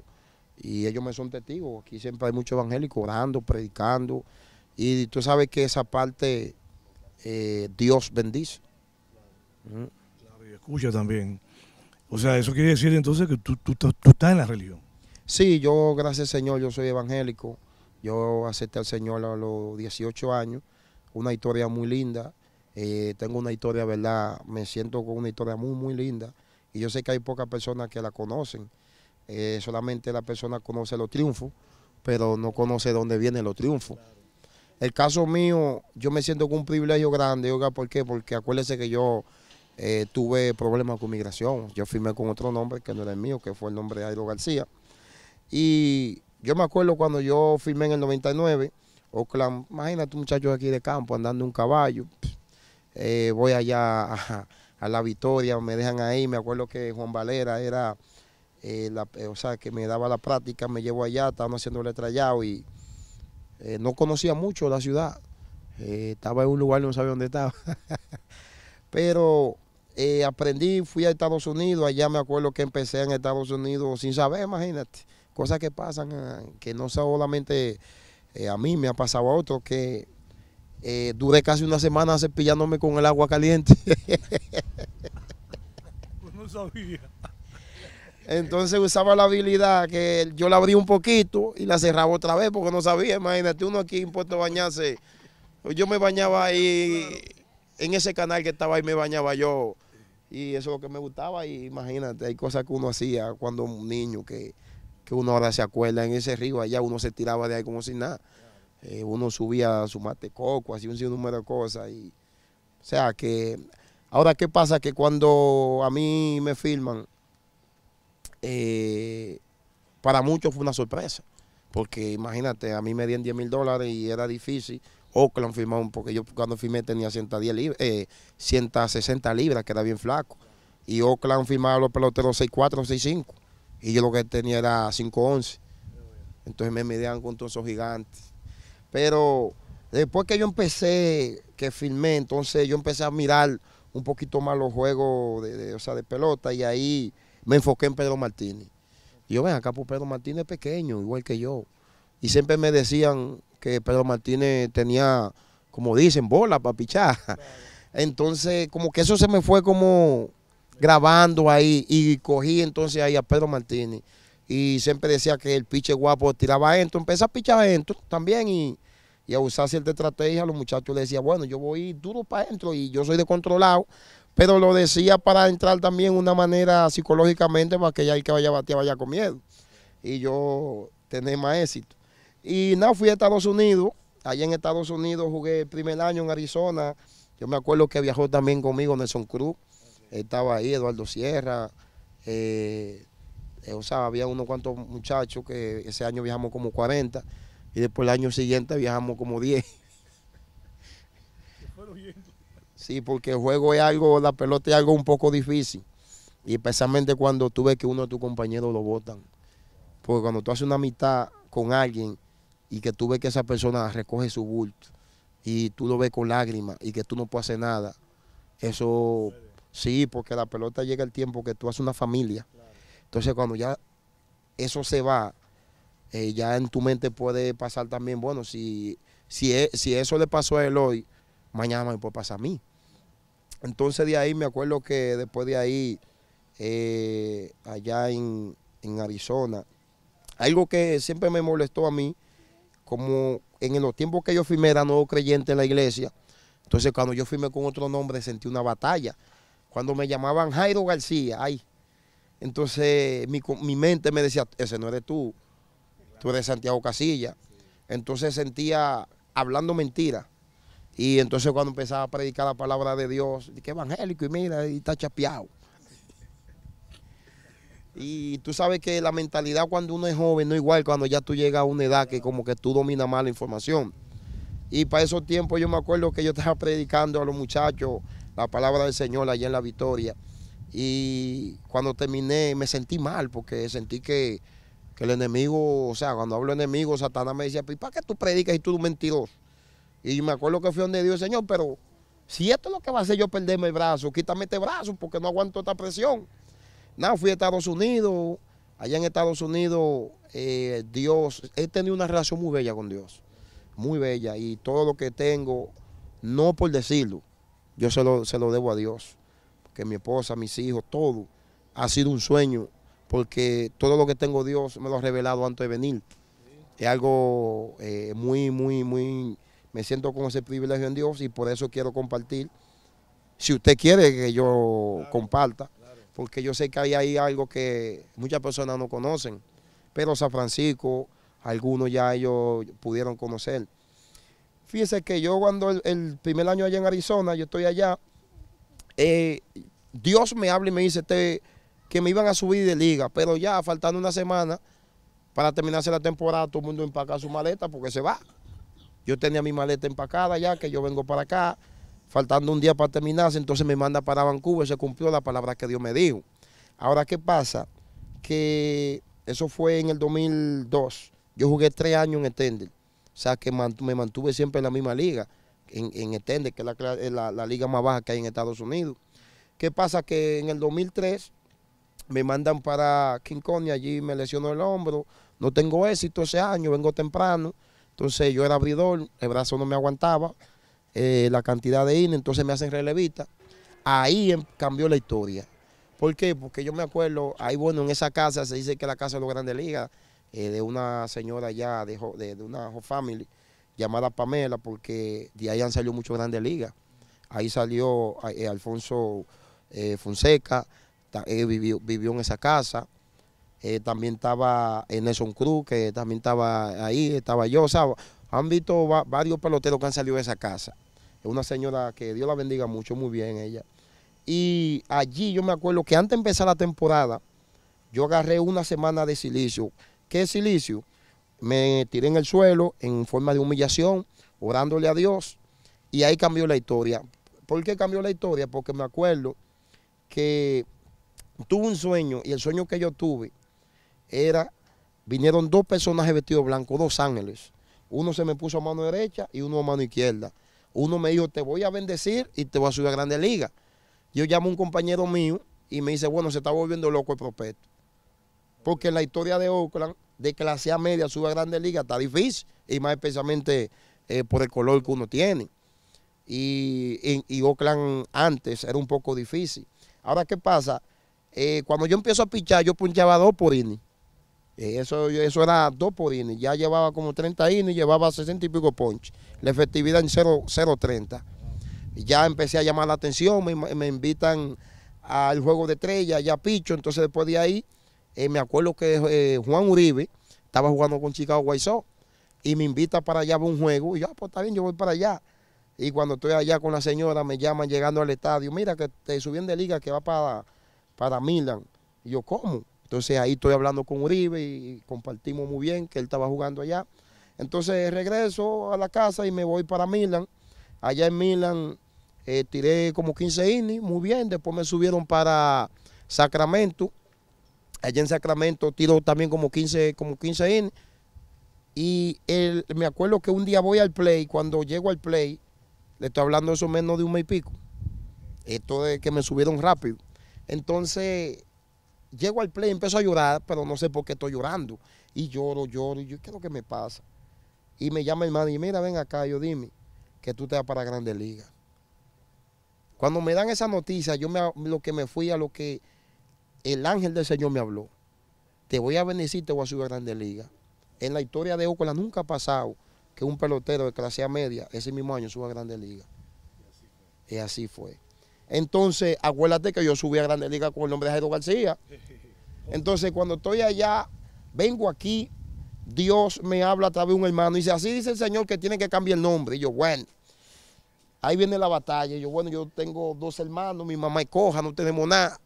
y ellos me son testigos. Aquí siempre hay muchos evangélicos orando, predicando. Y tú sabes que esa parte eh, Dios bendice. escucha también. O sea, eso quiere decir entonces que tú, tú, estás en la religión. Sí, yo, gracias al Señor, yo soy evangélico. Yo acepté al Señor a los 18 años. Una historia muy linda. Eh, tengo una historia, ¿verdad? Me siento con una historia muy, muy linda. Y yo sé que hay pocas personas que la conocen. Eh, solamente la persona conoce los triunfos, pero no conoce dónde vienen los triunfos. El caso mío, yo me siento con un privilegio grande, ¿por qué? Porque acuérdese que yo eh, tuve problemas con migración. Yo firmé con otro nombre que no era el mío, que fue el nombre de Airo García. Y yo me acuerdo cuando yo firmé en el 99, imagínate imagínate muchacho aquí de campo andando un caballo. Eh, voy allá a, la Victoria, me dejan ahí. Me acuerdo que Juan Valera era, eh, la, o sea, que me daba la práctica, me llevo allá, estábamos haciendo letra y eh, no conocía mucho la ciudad. Eh, estaba en un lugar y no sabía dónde estaba. Pero eh, aprendí, fui a Estados Unidos. Allá me acuerdo que empecé en Estados Unidos sin saber, imagínate. Cosas que pasan, que no solamente a mí, me ha pasado a otros, que duré casi una semana cepillándome con el agua caliente. Pues no sabía. Entonces usaba la habilidad que yo la abrí un poquito y la cerraba otra vez porque no sabía. Imagínate, uno aquí en Puerto Bañarse, yo me bañaba ahí, en ese canal que estaba ahí me bañaba yo. Y eso es lo que me gustaba. Y imagínate, hay cosas que uno hacía cuando un niño que, uno ahora se acuerda en ese río, allá uno se tiraba de ahí como si nada. Eh, uno subía su matecoco, así un sinnúmero de cosas. Y, o sea que, ahora qué pasa que cuando a mí me filman, eh, para muchos fue una sorpresa. Porque imagínate, a mí me dieron 10 mil dólares y era difícil. Oakland firmó, porque yo cuando firmé tenía 110 160 eh, libras, que era bien flaco. Y Oakland firmaba los peloteros 6'4, 6'5. Y yo lo que tenía era 5'11. Entonces me medían con todos esos gigantes. Pero después que yo empecé, que firmé... entonces yo empecé a mirar un poquito más los juegos de, de pelota y ahí me enfoqué en Pedro Martínez. Yo ven acá, por pues, Pedro Martínez pequeño, igual que yo. Y siempre me decían que Pedro Martínez tenía, como dicen, bola para pichar. Entonces, como que eso se me fue como grabando ahí y cogí entonces ahí a Pedro Martínez. Y siempre decía que el piche guapo tiraba esto, empecé a pichar adentro también y, y a usar cierta estrategia. Los muchachos le decían, bueno, yo voy duro para adentro y yo soy de controlado. Pero lo decía para entrar también una manera psicológicamente para que ya el que vaya a vaya con miedo. Y yo tener más éxito. Y nada, fui a Estados Unidos. Allí en Estados Unidos jugué el primer año en Arizona. Yo me acuerdo que viajó también conmigo Nelson Cruz. Estaba ahí Eduardo Sierra. Eh, eh, o sea, había unos cuantos muchachos que ese año viajamos como 40 y después el año siguiente viajamos como 10. Sí, porque el juego es algo, la pelota es algo un poco difícil. Y especialmente cuando tú ves que uno de tus compañeros lo botan. Porque cuando tú haces una amistad con alguien y que tú ves que esa persona recoge su bulto y tú lo ves con lágrimas y que tú no puedes hacer nada, eso sí, porque la pelota llega el tiempo que tú haces una familia. Entonces cuando ya eso se va, eh, ya en tu mente puede pasar también, bueno, si, si, e, si eso le pasó a él hoy, mañana me puede pasar a mí. Entonces de ahí me acuerdo que después de ahí, eh, allá en, Arizona, algo que siempre me molestó a mí, como en los tiempos que yo firmé era nuevo creyente en la iglesia, entonces cuando yo firmé con otro nombre sentí una batalla. Cuando me llamaban Jairo García, ay, entonces mi, mi mente me decía, ese no eres tú, tú eres Santiago Casilla. Entonces sentía hablando mentiras. Y entonces cuando empezaba a predicar la palabra de Dios, que evangélico y mira, y está chapeado. Y tú sabes que la mentalidad cuando uno es joven no es igual cuando ya tú llegas a una edad que como que tú dominas más la información. Y para esos tiempos yo me acuerdo que yo estaba predicando a los muchachos la palabra del Señor allá en la Victoria. Y cuando terminé me sentí mal porque sentí que, el enemigo, o sea, cuando hablo enemigo, Satanás me decía, ¿y para qué tú predicas y tú un mentiroso? Y me acuerdo que fui donde Dios, Señor, pero si esto es lo que va a hacer yo perderme el brazo, quítame este brazo porque no aguanto esta presión. No, fui a Estados Unidos. Allá en Estados Unidos, eh, Dios, he tenido una relación muy bella con Dios. Muy bella. Y todo lo que tengo, no por decirlo, yo se lo, se lo debo a Dios. Porque mi esposa, mis hijos, todo ha sido un sueño. Porque todo lo que tengo Dios me lo ha revelado antes de venir. Es algo eh, muy, muy, muy me siento con ese privilegio en Dios y por eso quiero compartir. Si usted quiere que yo comparta, porque yo sé que hay ahí algo que muchas personas no conocen, pero San Francisco, algunos ya ellos pudieron conocer. Fíjese que yo cuando el, primer año allá en Arizona, yo estoy allá, eh, Dios me habla y me dice que me iban a subir de liga, pero ya faltando una semana para terminarse la temporada, todo el mundo empaca su maleta porque se va. Yo tenía mi maleta empacada ya, que yo vengo para acá, faltando un día para terminarse, entonces me manda para Vancouver, se cumplió la palabra que Dios me dijo. Ahora, ¿qué pasa? Que eso fue en el 2002. Yo jugué tres años en Extender, o sea que me mantuve siempre en la misma liga, en, en que es eh, la, liga más baja que hay en Estados Unidos. ¿Qué pasa? Que en el 2003 me mandan para King Kong y allí me lesionó el hombro. No tengo éxito ese año, vengo temprano. Entonces yo era abridor, el brazo no me aguantaba eh, la cantidad de in entonces me hacen relevista. Ahí em, cambió la historia. ¿Por qué? Porque yo me acuerdo, ahí bueno, en esa casa se dice que la casa de los grandes ligas, eh, de una señora ya, de, de, una family llamada Pamela, porque de ahí han salido muchos grandes ligas. Ahí salió eh, Alfonso Fonseca, vivió, vivió en esa casa. Eh, también estaba Nelson Cruz, que también estaba ahí, estaba yo. O sea, han visto varios peloteros que han salido de esa casa. Es una señora que Dios la bendiga mucho, muy bien ella. Y allí yo me acuerdo que antes de empezar la temporada, yo agarré una semana de silicio. ¿Qué es silicio? Me tiré en el suelo en forma de humillación, orándole a Dios, y ahí cambió la historia. ¿Por qué cambió la historia? Porque me acuerdo que tuve un sueño, y el sueño que yo tuve, era, vinieron dos personajes vestidos blancos, dos ángeles. Uno se me puso a mano derecha y uno a mano izquierda. Uno me dijo, te voy a bendecir y te voy a subir a grande liga Yo llamo a un compañero mío y me dice, bueno, se está volviendo loco el prospecto. Porque la historia de Oakland, de clase A media suba a Grandes Ligas está difícil, y más especialmente eh, por el color que uno tiene. Y, y, Oakland antes era un poco difícil. Ahora, ¿qué pasa? Eh, cuando yo empiezo a pichar, yo punchaba dos por inning. Eh, eso, eso era dos por Ya llevaba como 30 innings, llevaba 60 y pico punch. La efectividad en 0.30. Ya empecé a llamar la atención, me, invitan al juego de estrella, ya picho. Entonces después de ahí, eh, me acuerdo que eh, Juan Uribe estaba jugando con Chicago White y me invita para allá a un juego. Y yo, ah, pues está bien, yo voy para allá. Y cuando estoy allá con la señora, me llaman llegando al estadio, mira que te subiendo de liga que va para, para Milan. Y yo, ¿cómo? Entonces ahí estoy hablando con Uribe y compartimos muy bien que él estaba jugando allá. Entonces regreso a la casa y me voy para Milan. Allá en Milan eh, tiré como 15 innings, muy bien. Después me subieron para Sacramento. Allá en Sacramento tiro también como 15, como 15 innings. Y me acuerdo que un día voy al play, cuando llego al play, le estoy hablando eso menos de un mes y pico. Esto de que me subieron rápido. Entonces llego al play, empiezo a llorar, pero no sé por qué estoy llorando. Y lloro, lloro, y yo, ¿qué es lo que me pasa? Y me llama el madre y mira, ven acá, yo dime que tú te vas para Grande Liga. Cuando me dan esa noticia, yo me, lo que me fui a lo que el ángel del Señor me habló. Te voy a bendecir, te voy a subir a Grande Liga. En la historia de Ocola nunca ha pasado que un pelotero de clase media ese mismo año suba a Grande Liga. Y así fue. Entonces, acuérdate que yo subí a Grande Liga con el nombre de Jairo García. Entonces, cuando estoy allá, vengo aquí, Dios me habla a través de un hermano y dice, así dice el Señor que tiene que cambiar el nombre. Y yo, bueno, ahí viene la batalla. Y yo, bueno, yo tengo dos hermanos, mi mamá es coja, no tenemos nada.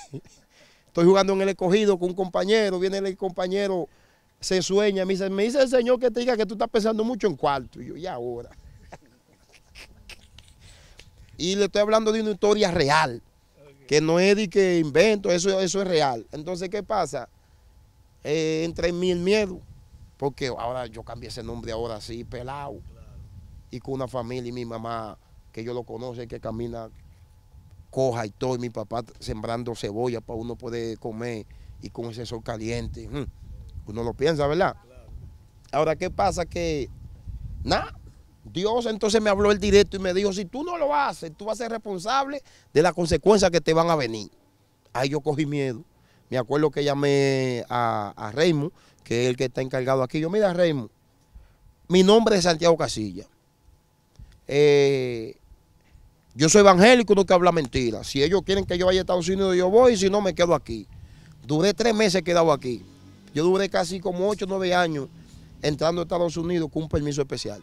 Estoy jugando en el escogido con un compañero, viene el compañero, se sueña, me dice, me dice el Señor que te diga que tú estás pensando mucho en cuarto. Y yo, y ahora. Y le estoy hablando de una historia real, que no es de que invento, eso, eso es real. Entonces, ¿qué pasa? Eh, entre mí el miedo, porque ahora yo cambié ese nombre ahora así, pelado, y con una familia y mi mamá, que yo lo conoce, que camina coja y todo, y mi papá sembrando cebolla para uno poder comer y con ese sol caliente. Mm, uno lo piensa, ¿verdad? Ahora, ¿qué pasa? Que nada, Dios entonces me habló el directo y me dijo, si tú no lo haces, tú vas a ser responsable de las consecuencias que te van a venir. Ahí yo cogí miedo. Me acuerdo que llamé a, a que es el que está encargado aquí. Yo, mira, Raymond, mi nombre es Santiago Casilla. Eh, yo soy evangélico, no que habla mentira. Si ellos quieren que yo vaya a Estados Unidos, yo voy, si no, me quedo aquí. Duré tres meses quedado aquí. Yo duré casi como ocho, nueve años entrando a Estados Unidos con un permiso especial.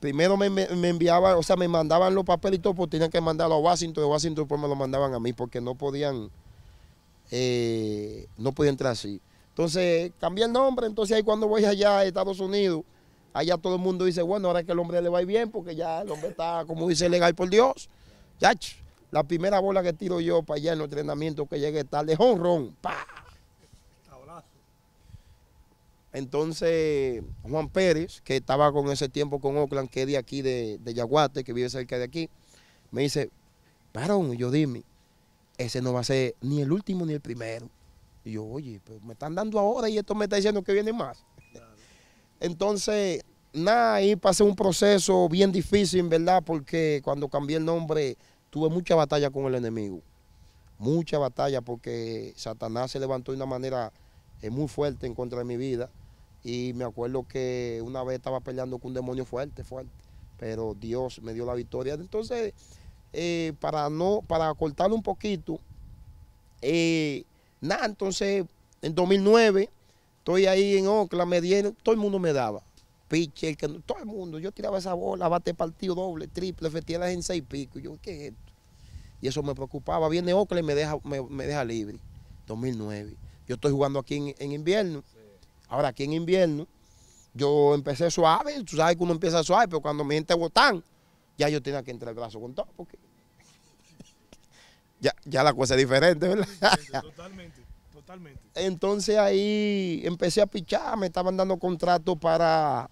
Primero me, me, o sea, me mandaban los papelitos, pues tenían que mandarlo a Washington, y Washington después pues me lo mandaban a mí porque no podían, eh, no podían entrar así. Entonces cambié el nombre, entonces ahí cuando voy allá a Estados Unidos, allá todo el mundo dice, bueno, ahora que el hombre le va bien porque ya el hombre está, como dice, legal por Dios. Ya, la primera bola que tiro yo para allá en los entrenamientos que llegué tarde, honrón, pa, entonces, Juan Pérez, que estaba con ese tiempo con Oakland, que es de aquí, de, de Yaguate, que vive cerca de aquí, me dice, varón, y yo dime, ese no va a ser ni el último ni el primero. Y yo, oye, pero me están dando ahora y esto me está diciendo que viene más. Entonces, nada, ahí pasé un proceso bien difícil, en ¿verdad? Porque cuando cambié el nombre, tuve mucha batalla con el enemigo. Mucha batalla porque Satanás se levantó de una manera eh, muy fuerte en contra de mi vida y me acuerdo que una vez estaba peleando con un demonio fuerte, fuerte, pero Dios me dio la victoria. Entonces, eh, para no, para cortarlo un poquito, eh, nada, entonces en 2009 estoy ahí en Oakland, me dieron, todo el mundo me daba. Pitcher, todo el mundo, yo tiraba esa bola, bate partido doble, triple, las en seis pico. yo, ¿qué es esto? Y eso me preocupaba. Viene Oakland y me deja, me, deja libre. 2009. Yo estoy jugando aquí en, en invierno. Ahora aquí en invierno, yo empecé suave, tú sabes que uno empieza suave, pero cuando mi gente botán, ya yo tenía que entrar el brazo con todo, porque ya, la cosa es diferente, ¿verdad? Totalmente, totalmente. Entonces ahí empecé a pichar, me estaban dando contratos para,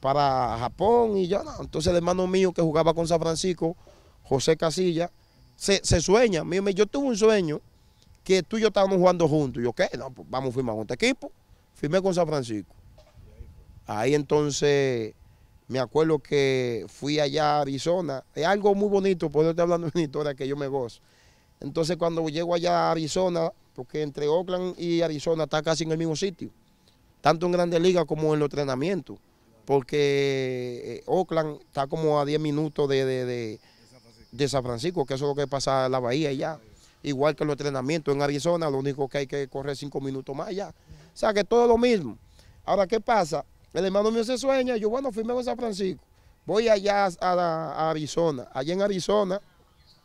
para Japón y yo no. Entonces el hermano mío que jugaba con San Francisco, José Casilla, se, sueña. yo tuve un sueño que tú y yo estábamos jugando juntos. yo, ¿qué? No, pues vamos a firmar un equipo firmé con San Francisco. Ahí entonces me acuerdo que fui allá a Arizona. Es algo muy bonito, por eso estoy hablando de una historia que yo me gozo. Entonces cuando llego allá a Arizona, porque entre Oakland y Arizona está casi en el mismo sitio, tanto en Grandes Ligas como en los entrenamientos, porque eh, Oakland está como a 10 minutos de, San Francisco, que eso es lo que pasa en la bahía allá. Igual que los entrenamientos en Arizona, lo único que hay que correr 5 minutos más allá. O sea, que todo lo mismo. Ahora, ¿qué pasa? El hermano mío se sueña, yo, bueno, firme con San Francisco. Voy allá a, Arizona. Allá en Arizona,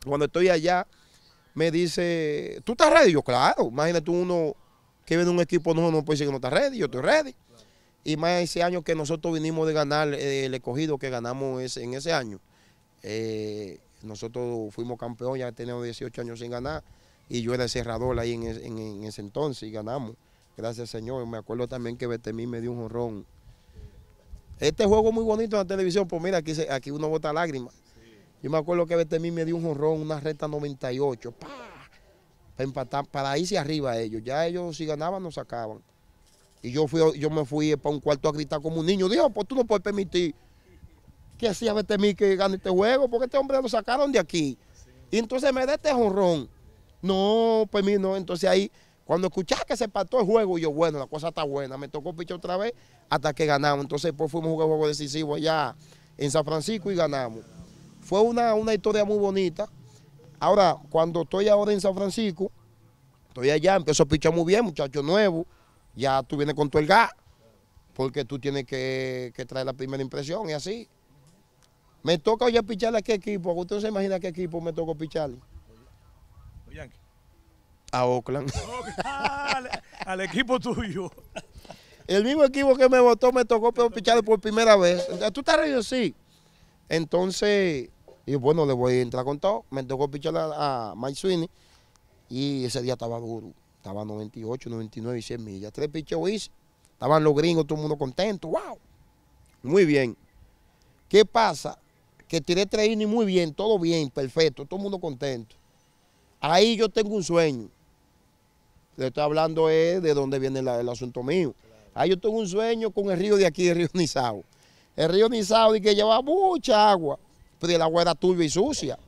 cuando estoy allá, me dice, ¿tú estás ready? Yo, claro, imagínate uno que viene un equipo nuevo, no puede decir que no estás ready, yo estoy ready. Y más ese año que nosotros vinimos de ganar eh, el escogido que ganamos en ese año. Eh, nosotros fuimos campeones, ya tenemos 18 años sin ganar, y yo era cerrador ahí en ese entonces y ganamos. Gracias, Señor. Me acuerdo también que Betemí me dio un jorrón. Este juego muy bonito en la televisión, pues mira, aquí, se, aquí uno bota lágrimas. Yo me acuerdo que Betemí me dio un jorrón, una recta 98, para empatar, para irse arriba ellos. Ya ellos si ganaban, no sacaban. Y yo, fui, yo me fui eh, para un cuarto a gritar como un niño. Dijo, pues tú no puedes permitir que hacía Betemí que gane este juego, porque este hombre lo sacaron de aquí. Y entonces me da este jorrón. No, pues mí no. Entonces ahí cuando escuchaba que se pató el juego, yo, bueno, la cosa está buena. Me tocó pichar otra vez hasta que ganamos. Entonces, pues fuimos a jugar juego decisivo allá en San Francisco y ganamos. Fue una, historia muy bonita. Ahora, cuando estoy ahora en San Francisco, estoy allá, empiezo a pichar muy bien, muchacho nuevo. Ya tú vienes con tu el gas, porque tú tienes que, traer la primera impresión y así. Me toca hoy a picharle a qué equipo. ¿Usted no se imagina qué equipo me tocó picharle? Los a Oakland. al, equipo tuyo. El mismo equipo que me votó me tocó pichar por primera vez. ¿Tú estás reído? Sí. Entonces, y bueno, le voy a entrar con todo. Me tocó pichar a, Mike Sweeney y ese día estaba duro. Estaba 98, 99 y 100 millas. Tres pichos hice. Estaban los gringos, todo el mundo contento. ¡Wow! Muy bien. ¿Qué pasa? Que tiré tres innings muy bien, todo bien, perfecto, todo el mundo contento. Ahí yo tengo un sueño. Le estoy hablando de dónde viene el asunto mío. Ah, yo tengo un sueño con el río de aquí, el río Nizao. El río Nizao y que lleva mucha agua, pero el agua era turbia y sucia.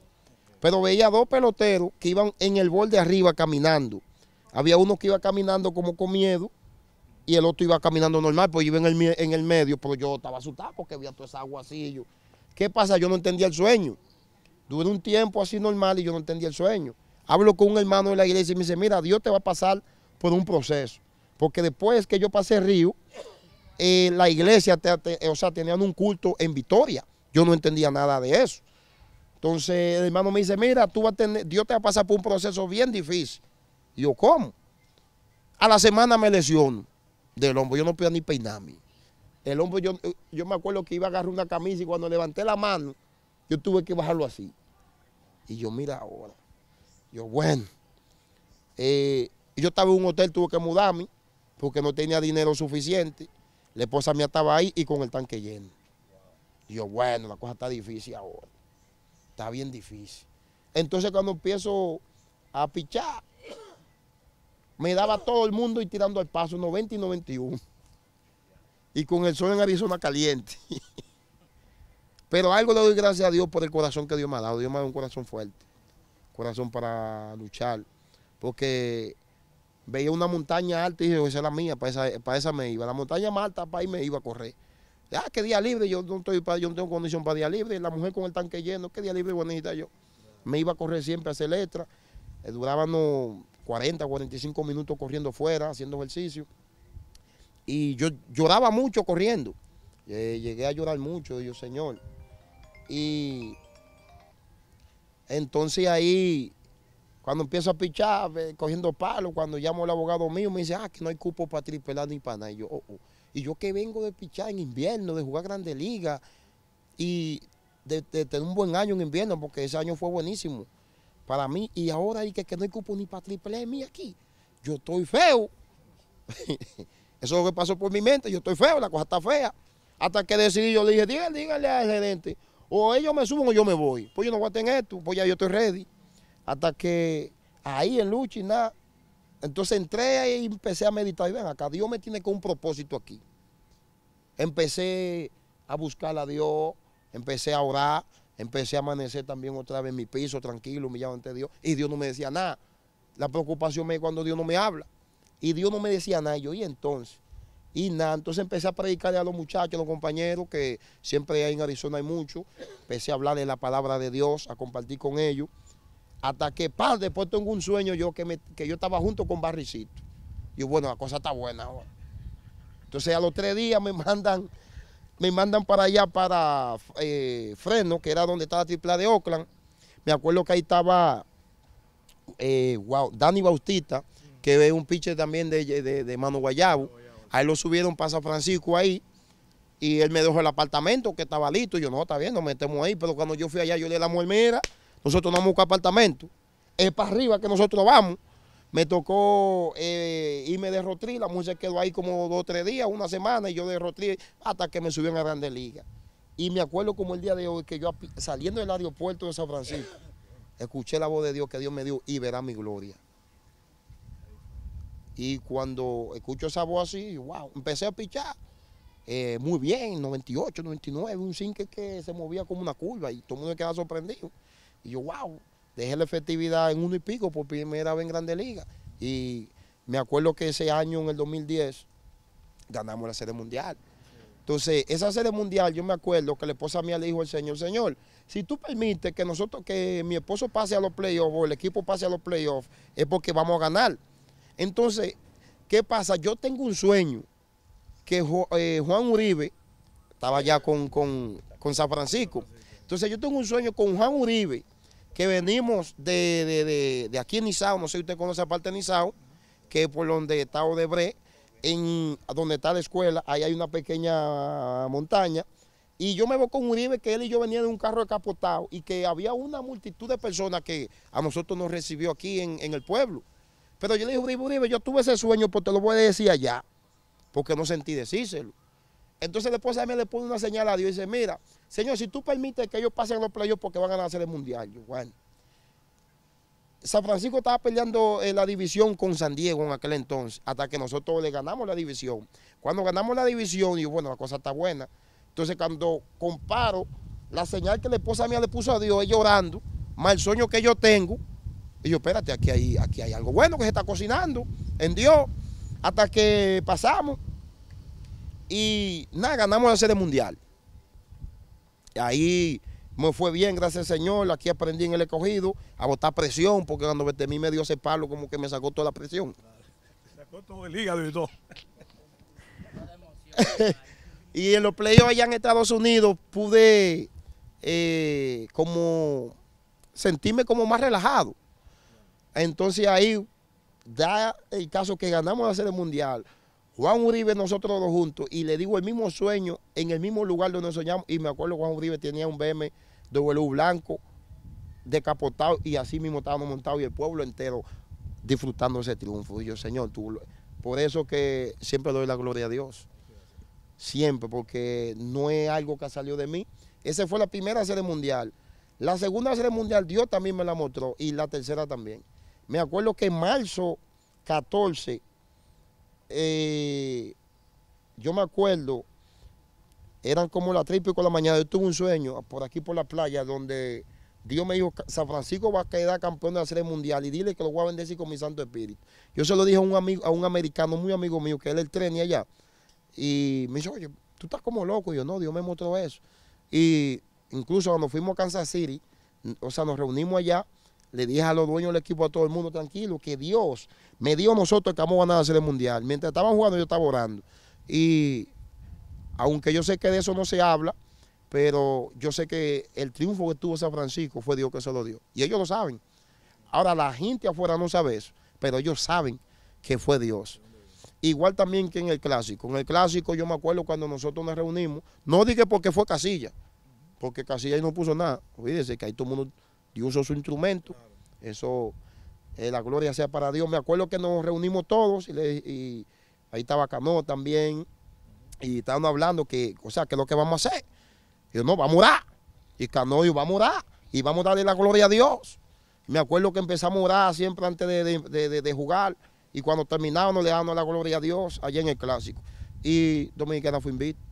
Pero veía dos peloteros que iban en el borde arriba caminando. Había uno que iba caminando como con miedo y el otro iba caminando normal, pues iba en el, medio, pero yo estaba asustado porque había toda esa agua así. yo, ¿Qué pasa? Yo no entendía el sueño. Duré un tiempo así normal y yo no entendía el sueño hablo con un hermano de la iglesia y me dice, mira, Dios te va a pasar por un proceso. Porque después que yo pasé Río, eh, la iglesia, o sea, tenían un culto en Victoria. Yo no entendía nada de eso. Entonces el hermano me dice, mira, tú vas a tener, Dios te va a pasar por un proceso bien difícil. yo, ¿cómo? A la semana me lesiono del hombro, yo no podía ni peinarme. El hombro, yo, yo me acuerdo que iba a agarrar una camisa y cuando levanté la mano, yo tuve que bajarlo así. Y yo, mira ahora. Yo, bueno. Eh, yo estaba en un hotel, tuve que mudarme porque no tenía dinero suficiente. La esposa mía estaba ahí y con el tanque lleno. yo, bueno, la cosa está difícil ahora. Está bien difícil. Entonces cuando empiezo a pichar, me daba todo el mundo y tirando al paso 90 y 91. Y con el sol en Arizona caliente. Pero algo le doy gracias a Dios por el corazón que Dios me ha dado. Dios me ha dado un corazón fuerte corazón para luchar, porque veía una montaña alta y dije, oh, esa es la mía, para esa, para esa me iba. La montaña más alta, para ahí me iba a correr. Ah, qué día libre, yo no, estoy para, yo no tengo condición para día libre, la mujer con el tanque lleno, qué día libre bonita yo. Me iba a correr siempre a hacer letra, eh, duraban 40, 45 minutos corriendo fuera, haciendo ejercicio. Y yo lloraba mucho corriendo, eh, llegué a llorar mucho, yo, señor. Y entonces ahí, cuando empiezo a pichar, cogiendo palos, cuando llamo al abogado mío, me dice, ah, que no hay cupo para tripelar ni para nada. Y yo, oh, oh". Y yo que vengo de pichar en invierno, de jugar Grande Liga y de, tener un buen año en invierno, porque ese año fue buenísimo para mí. Y ahora hay que, que no hay cupo ni para triple mí aquí. Yo estoy feo. Eso es lo que pasó por mi mente. Yo estoy feo, la cosa está fea. Hasta que decidí, yo le dije, díganle, díganle al gerente, o ellos me suben o yo me voy. Pues yo no voy a tener esto, pues ya yo estoy ready. Hasta que ahí en lucha y nada. Entonces entré ahí y empecé a meditar. Y ven acá, Dios me tiene con un propósito aquí. Empecé a buscar a Dios, empecé a orar, empecé a amanecer también otra vez en mi piso, tranquilo, humillado ante Dios. Y Dios no me decía nada. La preocupación me es cuando Dios no me habla. Y Dios no me decía nada. Y yo, y entonces, y nada, entonces empecé a predicarle a los muchachos, a los compañeros, que siempre en Arizona hay muchos, Empecé a de la palabra de Dios, a compartir con ellos. Hasta que, pan, después tengo un sueño yo que, me, que yo estaba junto con Barricito. Y bueno, la cosa está buena Entonces a los tres días me mandan, me mandan para allá, para Freno, eh, Fresno, que era donde estaba Tripla de Oakland. Me acuerdo que ahí estaba wow, eh, Dani Bautista, que es un pitcher también de, de, de Mano Guayabo Ahí lo subieron para San Francisco ahí y él me dejó el apartamento que estaba listo. Y yo, no, está bien, nos metemos ahí. Pero cuando yo fui allá, yo le la muermera. nosotros no vamos a apartamento. Es para arriba que nosotros vamos. Me tocó eh, irme de Rotri, la mujer quedó ahí como dos o tres días, una semana, y yo de Rotri hasta que me subieron a Grande Liga. Y me acuerdo como el día de hoy que yo saliendo del aeropuerto de San Francisco, escuché la voz de Dios que Dios me dio y verá mi gloria. Y cuando escucho esa voz así, wow, empecé a pichar. Eh, muy bien, 98, 99, un cinque que se movía como una curva y todo el mundo quedaba sorprendido. Y yo, wow, dejé la efectividad en uno y pico por primera vez en Grande Liga. Y me acuerdo que ese año, en el 2010, ganamos la Serie Mundial. Entonces, esa Serie Mundial, yo me acuerdo que la esposa mía le dijo al Señor, Señor, si tú permites que nosotros, que mi esposo pase a los playoffs o el equipo pase a los playoffs, es porque vamos a ganar. Entonces, ¿qué pasa? Yo tengo un sueño que eh, Juan Uribe estaba allá con, San Francisco. Entonces, yo tengo un sueño con Juan Uribe que venimos de, aquí en Nizao, no sé si usted conoce parte de Nizao, que es por donde está Odebrecht, en donde está la escuela, ahí hay una pequeña montaña. Y yo me voy con Uribe, que él y yo veníamos de un carro acapotado y que había una multitud de personas que a nosotros nos recibió aquí en, en el pueblo. Pero yo le dije, Uribe, yo tuve ese sueño, porque te lo voy a decir allá, porque no sentí decírselo. Entonces la esposa mí le pone una señal a Dios y dice, mira, Señor, si tú permites que ellos pasen los playoffs porque van a hacer el mundial, San Francisco estaba peleando eh, la división con San Diego en aquel entonces, hasta que nosotros le ganamos la división. Cuando ganamos la división, y bueno, la cosa está buena. Entonces, cuando comparo la señal que la esposa mía le puso a Dios, es llorando, más el sueño que yo tengo, y yo, espérate, aquí hay, aquí hay algo bueno que se está cocinando en Dios. Hasta que pasamos. Y nada, ganamos la serie mundial. Ahí me fue bien, gracias al Señor. Aquí aprendí en el escogido a botar presión, porque cuando mí me dio ese palo, como que me sacó toda la presión. Sacó todo el hígado y todo. y en los playoffs allá en Estados Unidos pude eh, como sentirme como más relajado. Entonces ahí da el caso que ganamos la Serie Mundial. Juan Uribe, nosotros dos juntos, y le digo el mismo sueño en el mismo lugar donde soñamos. Y me acuerdo Juan Uribe tenía un BMW de vuelo blanco, decapotado, y así mismo estábamos montados y el pueblo entero disfrutando ese triunfo. Y yo, Señor, tú. Por eso que siempre doy la gloria a Dios. Siempre, porque no es algo que salió de mí. Esa fue la primera serie mundial. La segunda serie mundial Dios también me la mostró y la tercera también. Me acuerdo que en marzo 14, eh, yo me acuerdo, eran como las 3 y de la mañana, yo tuve un sueño por aquí por la playa donde Dios me dijo, San Francisco va a quedar campeón de la Serie Mundial y dile que lo voy a bendecir con mi Santo Espíritu. Yo se lo dije a un amigo, a un americano muy amigo mío, que él el tren y allá. Y me dijo, oye, tú estás como loco. Y yo, no, Dios me mostró eso. Y incluso cuando fuimos a Kansas City, o sea, nos reunimos allá le dije a los dueños del equipo, a todo el mundo tranquilo, que Dios me dio a nosotros que vamos a ganar a hacer el mundial. Mientras estaban jugando, yo estaba orando. Y aunque yo sé que de eso no se habla, pero yo sé que el triunfo que tuvo San Francisco fue Dios que se lo dio. Y ellos lo saben. Ahora la gente afuera no sabe eso, pero ellos saben que fue Dios. Igual también que en el clásico. En el clásico yo me acuerdo cuando nosotros nos reunimos, no dije porque fue Casilla, porque Casilla ahí no puso nada. Olvídese que ahí todo el mundo Dios usó su instrumento. Eso, eh, la gloria sea para Dios. Me acuerdo que nos reunimos todos y, ahí estaba Cano también. Y estaban hablando que, o sea, que es lo que vamos a hacer. Y yo, no, vamos a orar. Y Cano, dijo, vamos a orar. Y vamos a darle la gloria a Dios. Me acuerdo que empezamos a orar siempre antes de, de, jugar. Y cuando terminábamos le damos la gloria a Dios allá en el clásico. Y Dominicana fue invitada.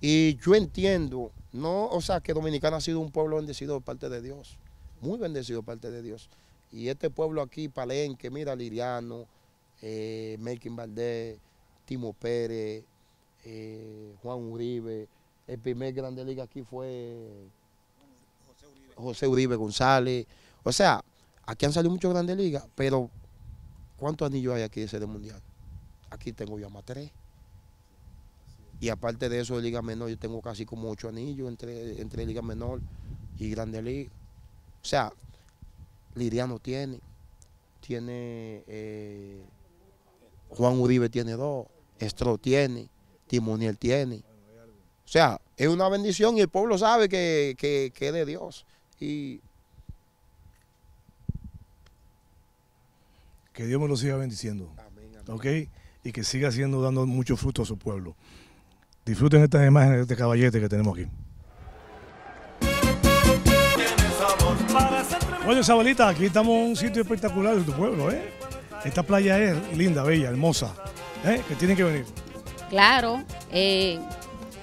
Y yo entiendo no, o sea, que Dominicana ha sido un pueblo bendecido por parte de Dios, muy bendecido por parte de Dios. Y este pueblo aquí, Palenque, mira, Liriano, eh, Melkin Valdés, Timo Pérez, eh, Juan Uribe, el primer Grande Liga aquí fue José Uribe. González. O sea, aquí han salido muchos Grandes Ligas, pero ¿cuántos anillos hay aquí de ese de mundial? Aquí tengo yo a más tres. Y aparte de eso, Liga Menor, yo tengo casi como ocho anillos entre, entre Liga Menor y Grande Liga. O sea, Liriano tiene, tiene eh, Juan Uribe tiene dos, Estro tiene, Timoniel tiene. O sea, es una bendición y el pueblo sabe que, que, es de Dios. Y que Dios me lo siga bendiciendo. Amén, Y que siga siendo dando mucho fruto a su pueblo. Disfruten estas imágenes de este caballete que tenemos aquí. Oye, Sabalita, aquí estamos en un sitio espectacular de tu pueblo, ¿eh? Esta playa es linda, bella, hermosa, ¿eh? Que tienen que venir. Claro, eh,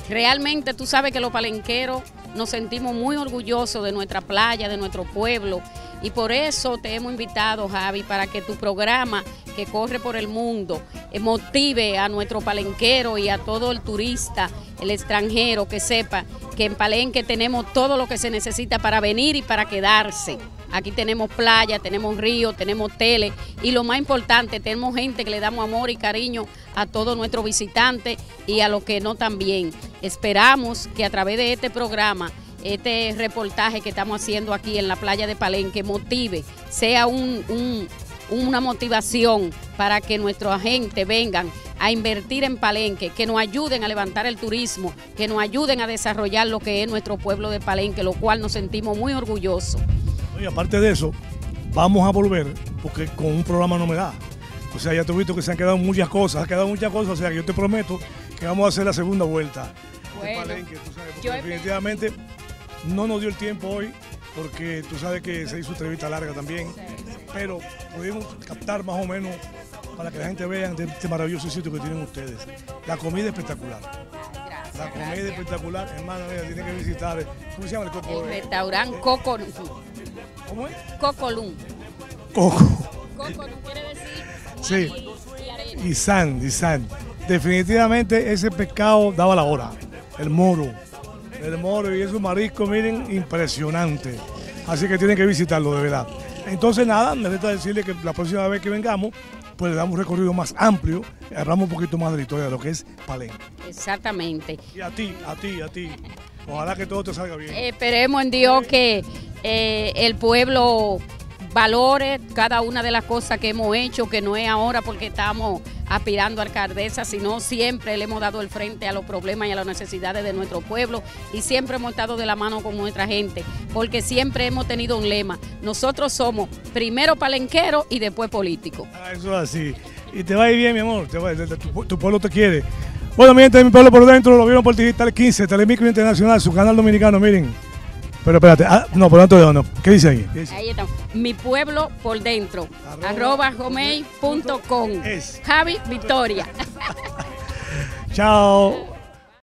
realmente tú sabes que los palenqueros nos sentimos muy orgullosos de nuestra playa, de nuestro pueblo, y por eso te hemos invitado, Javi, para que tu programa que corre por el mundo, eh, motive a nuestro palenquero y a todo el turista, el extranjero, que sepa que en Palenque tenemos todo lo que se necesita para venir y para quedarse. Aquí tenemos playa, tenemos río, tenemos tele y lo más importante, tenemos gente que le damos amor y cariño a todos nuestros visitantes y a los que no también. Esperamos que a través de este programa, este reportaje que estamos haciendo aquí en la playa de Palenque motive, sea un, una motivación para que nuestros agentes vengan a invertir en Palenque, que nos ayuden a levantar el turismo, que nos ayuden a desarrollar lo que es nuestro pueblo de Palenque, lo cual nos sentimos muy orgullosos. Y aparte de eso, vamos a volver, porque con un programa no me da. O sea, ya te he visto que se han quedado muchas cosas, ha quedado muchas cosas, o sea, yo te prometo que vamos a hacer la segunda vuelta. Bueno, Palenque, tú sabes, yo definitivamente no nos dio el tiempo hoy, porque tú sabes que se hizo entrevista larga también pero pudimos captar más o menos para que la gente vea este maravilloso sitio que tienen ustedes. La comida espectacular. la comida espectacular, hermano mía, tiene que visitar. Eh, ¿Cómo se llama el Coco? El eh, restaurante eh, Cocolum. ¿Cómo es? Cocolum. Coco. Cocolum quiere decir. Sí. Y, y san, y san. Definitivamente ese pescado daba la hora. El moro. El moro y esos mariscos, miren, impresionante. Así que tienen que visitarlo, de verdad. Entonces, nada, me decirle que la próxima vez que vengamos, pues le damos un recorrido más amplio, hablamos un poquito más de la historia de lo que es Palenque. Exactamente. Y a ti, a ti, a ti. Ojalá que todo te salga bien. Esperemos en Dios que eh, el pueblo valore cada una de las cosas que hemos hecho, que no es ahora porque estamos aspirando a alcaldesa, sino siempre le hemos dado el frente a los problemas y a las necesidades de nuestro pueblo y siempre hemos estado de la mano con nuestra gente, porque siempre hemos tenido un lema. Nosotros somos primero palenquero y después político. Ah, eso es así. Y te va a ir bien, mi amor. tu, pueblo te quiere. Bueno, miren, mi pueblo por dentro, lo vieron por Digital 15, Telemicro Internacional, su canal dominicano, miren. Pero espérate, ah, no, por lo tanto, no. ¿Qué dice ahí? Ahí está. Mi pueblo por dentro. Arroba, arroba Javi Victoria. Chao.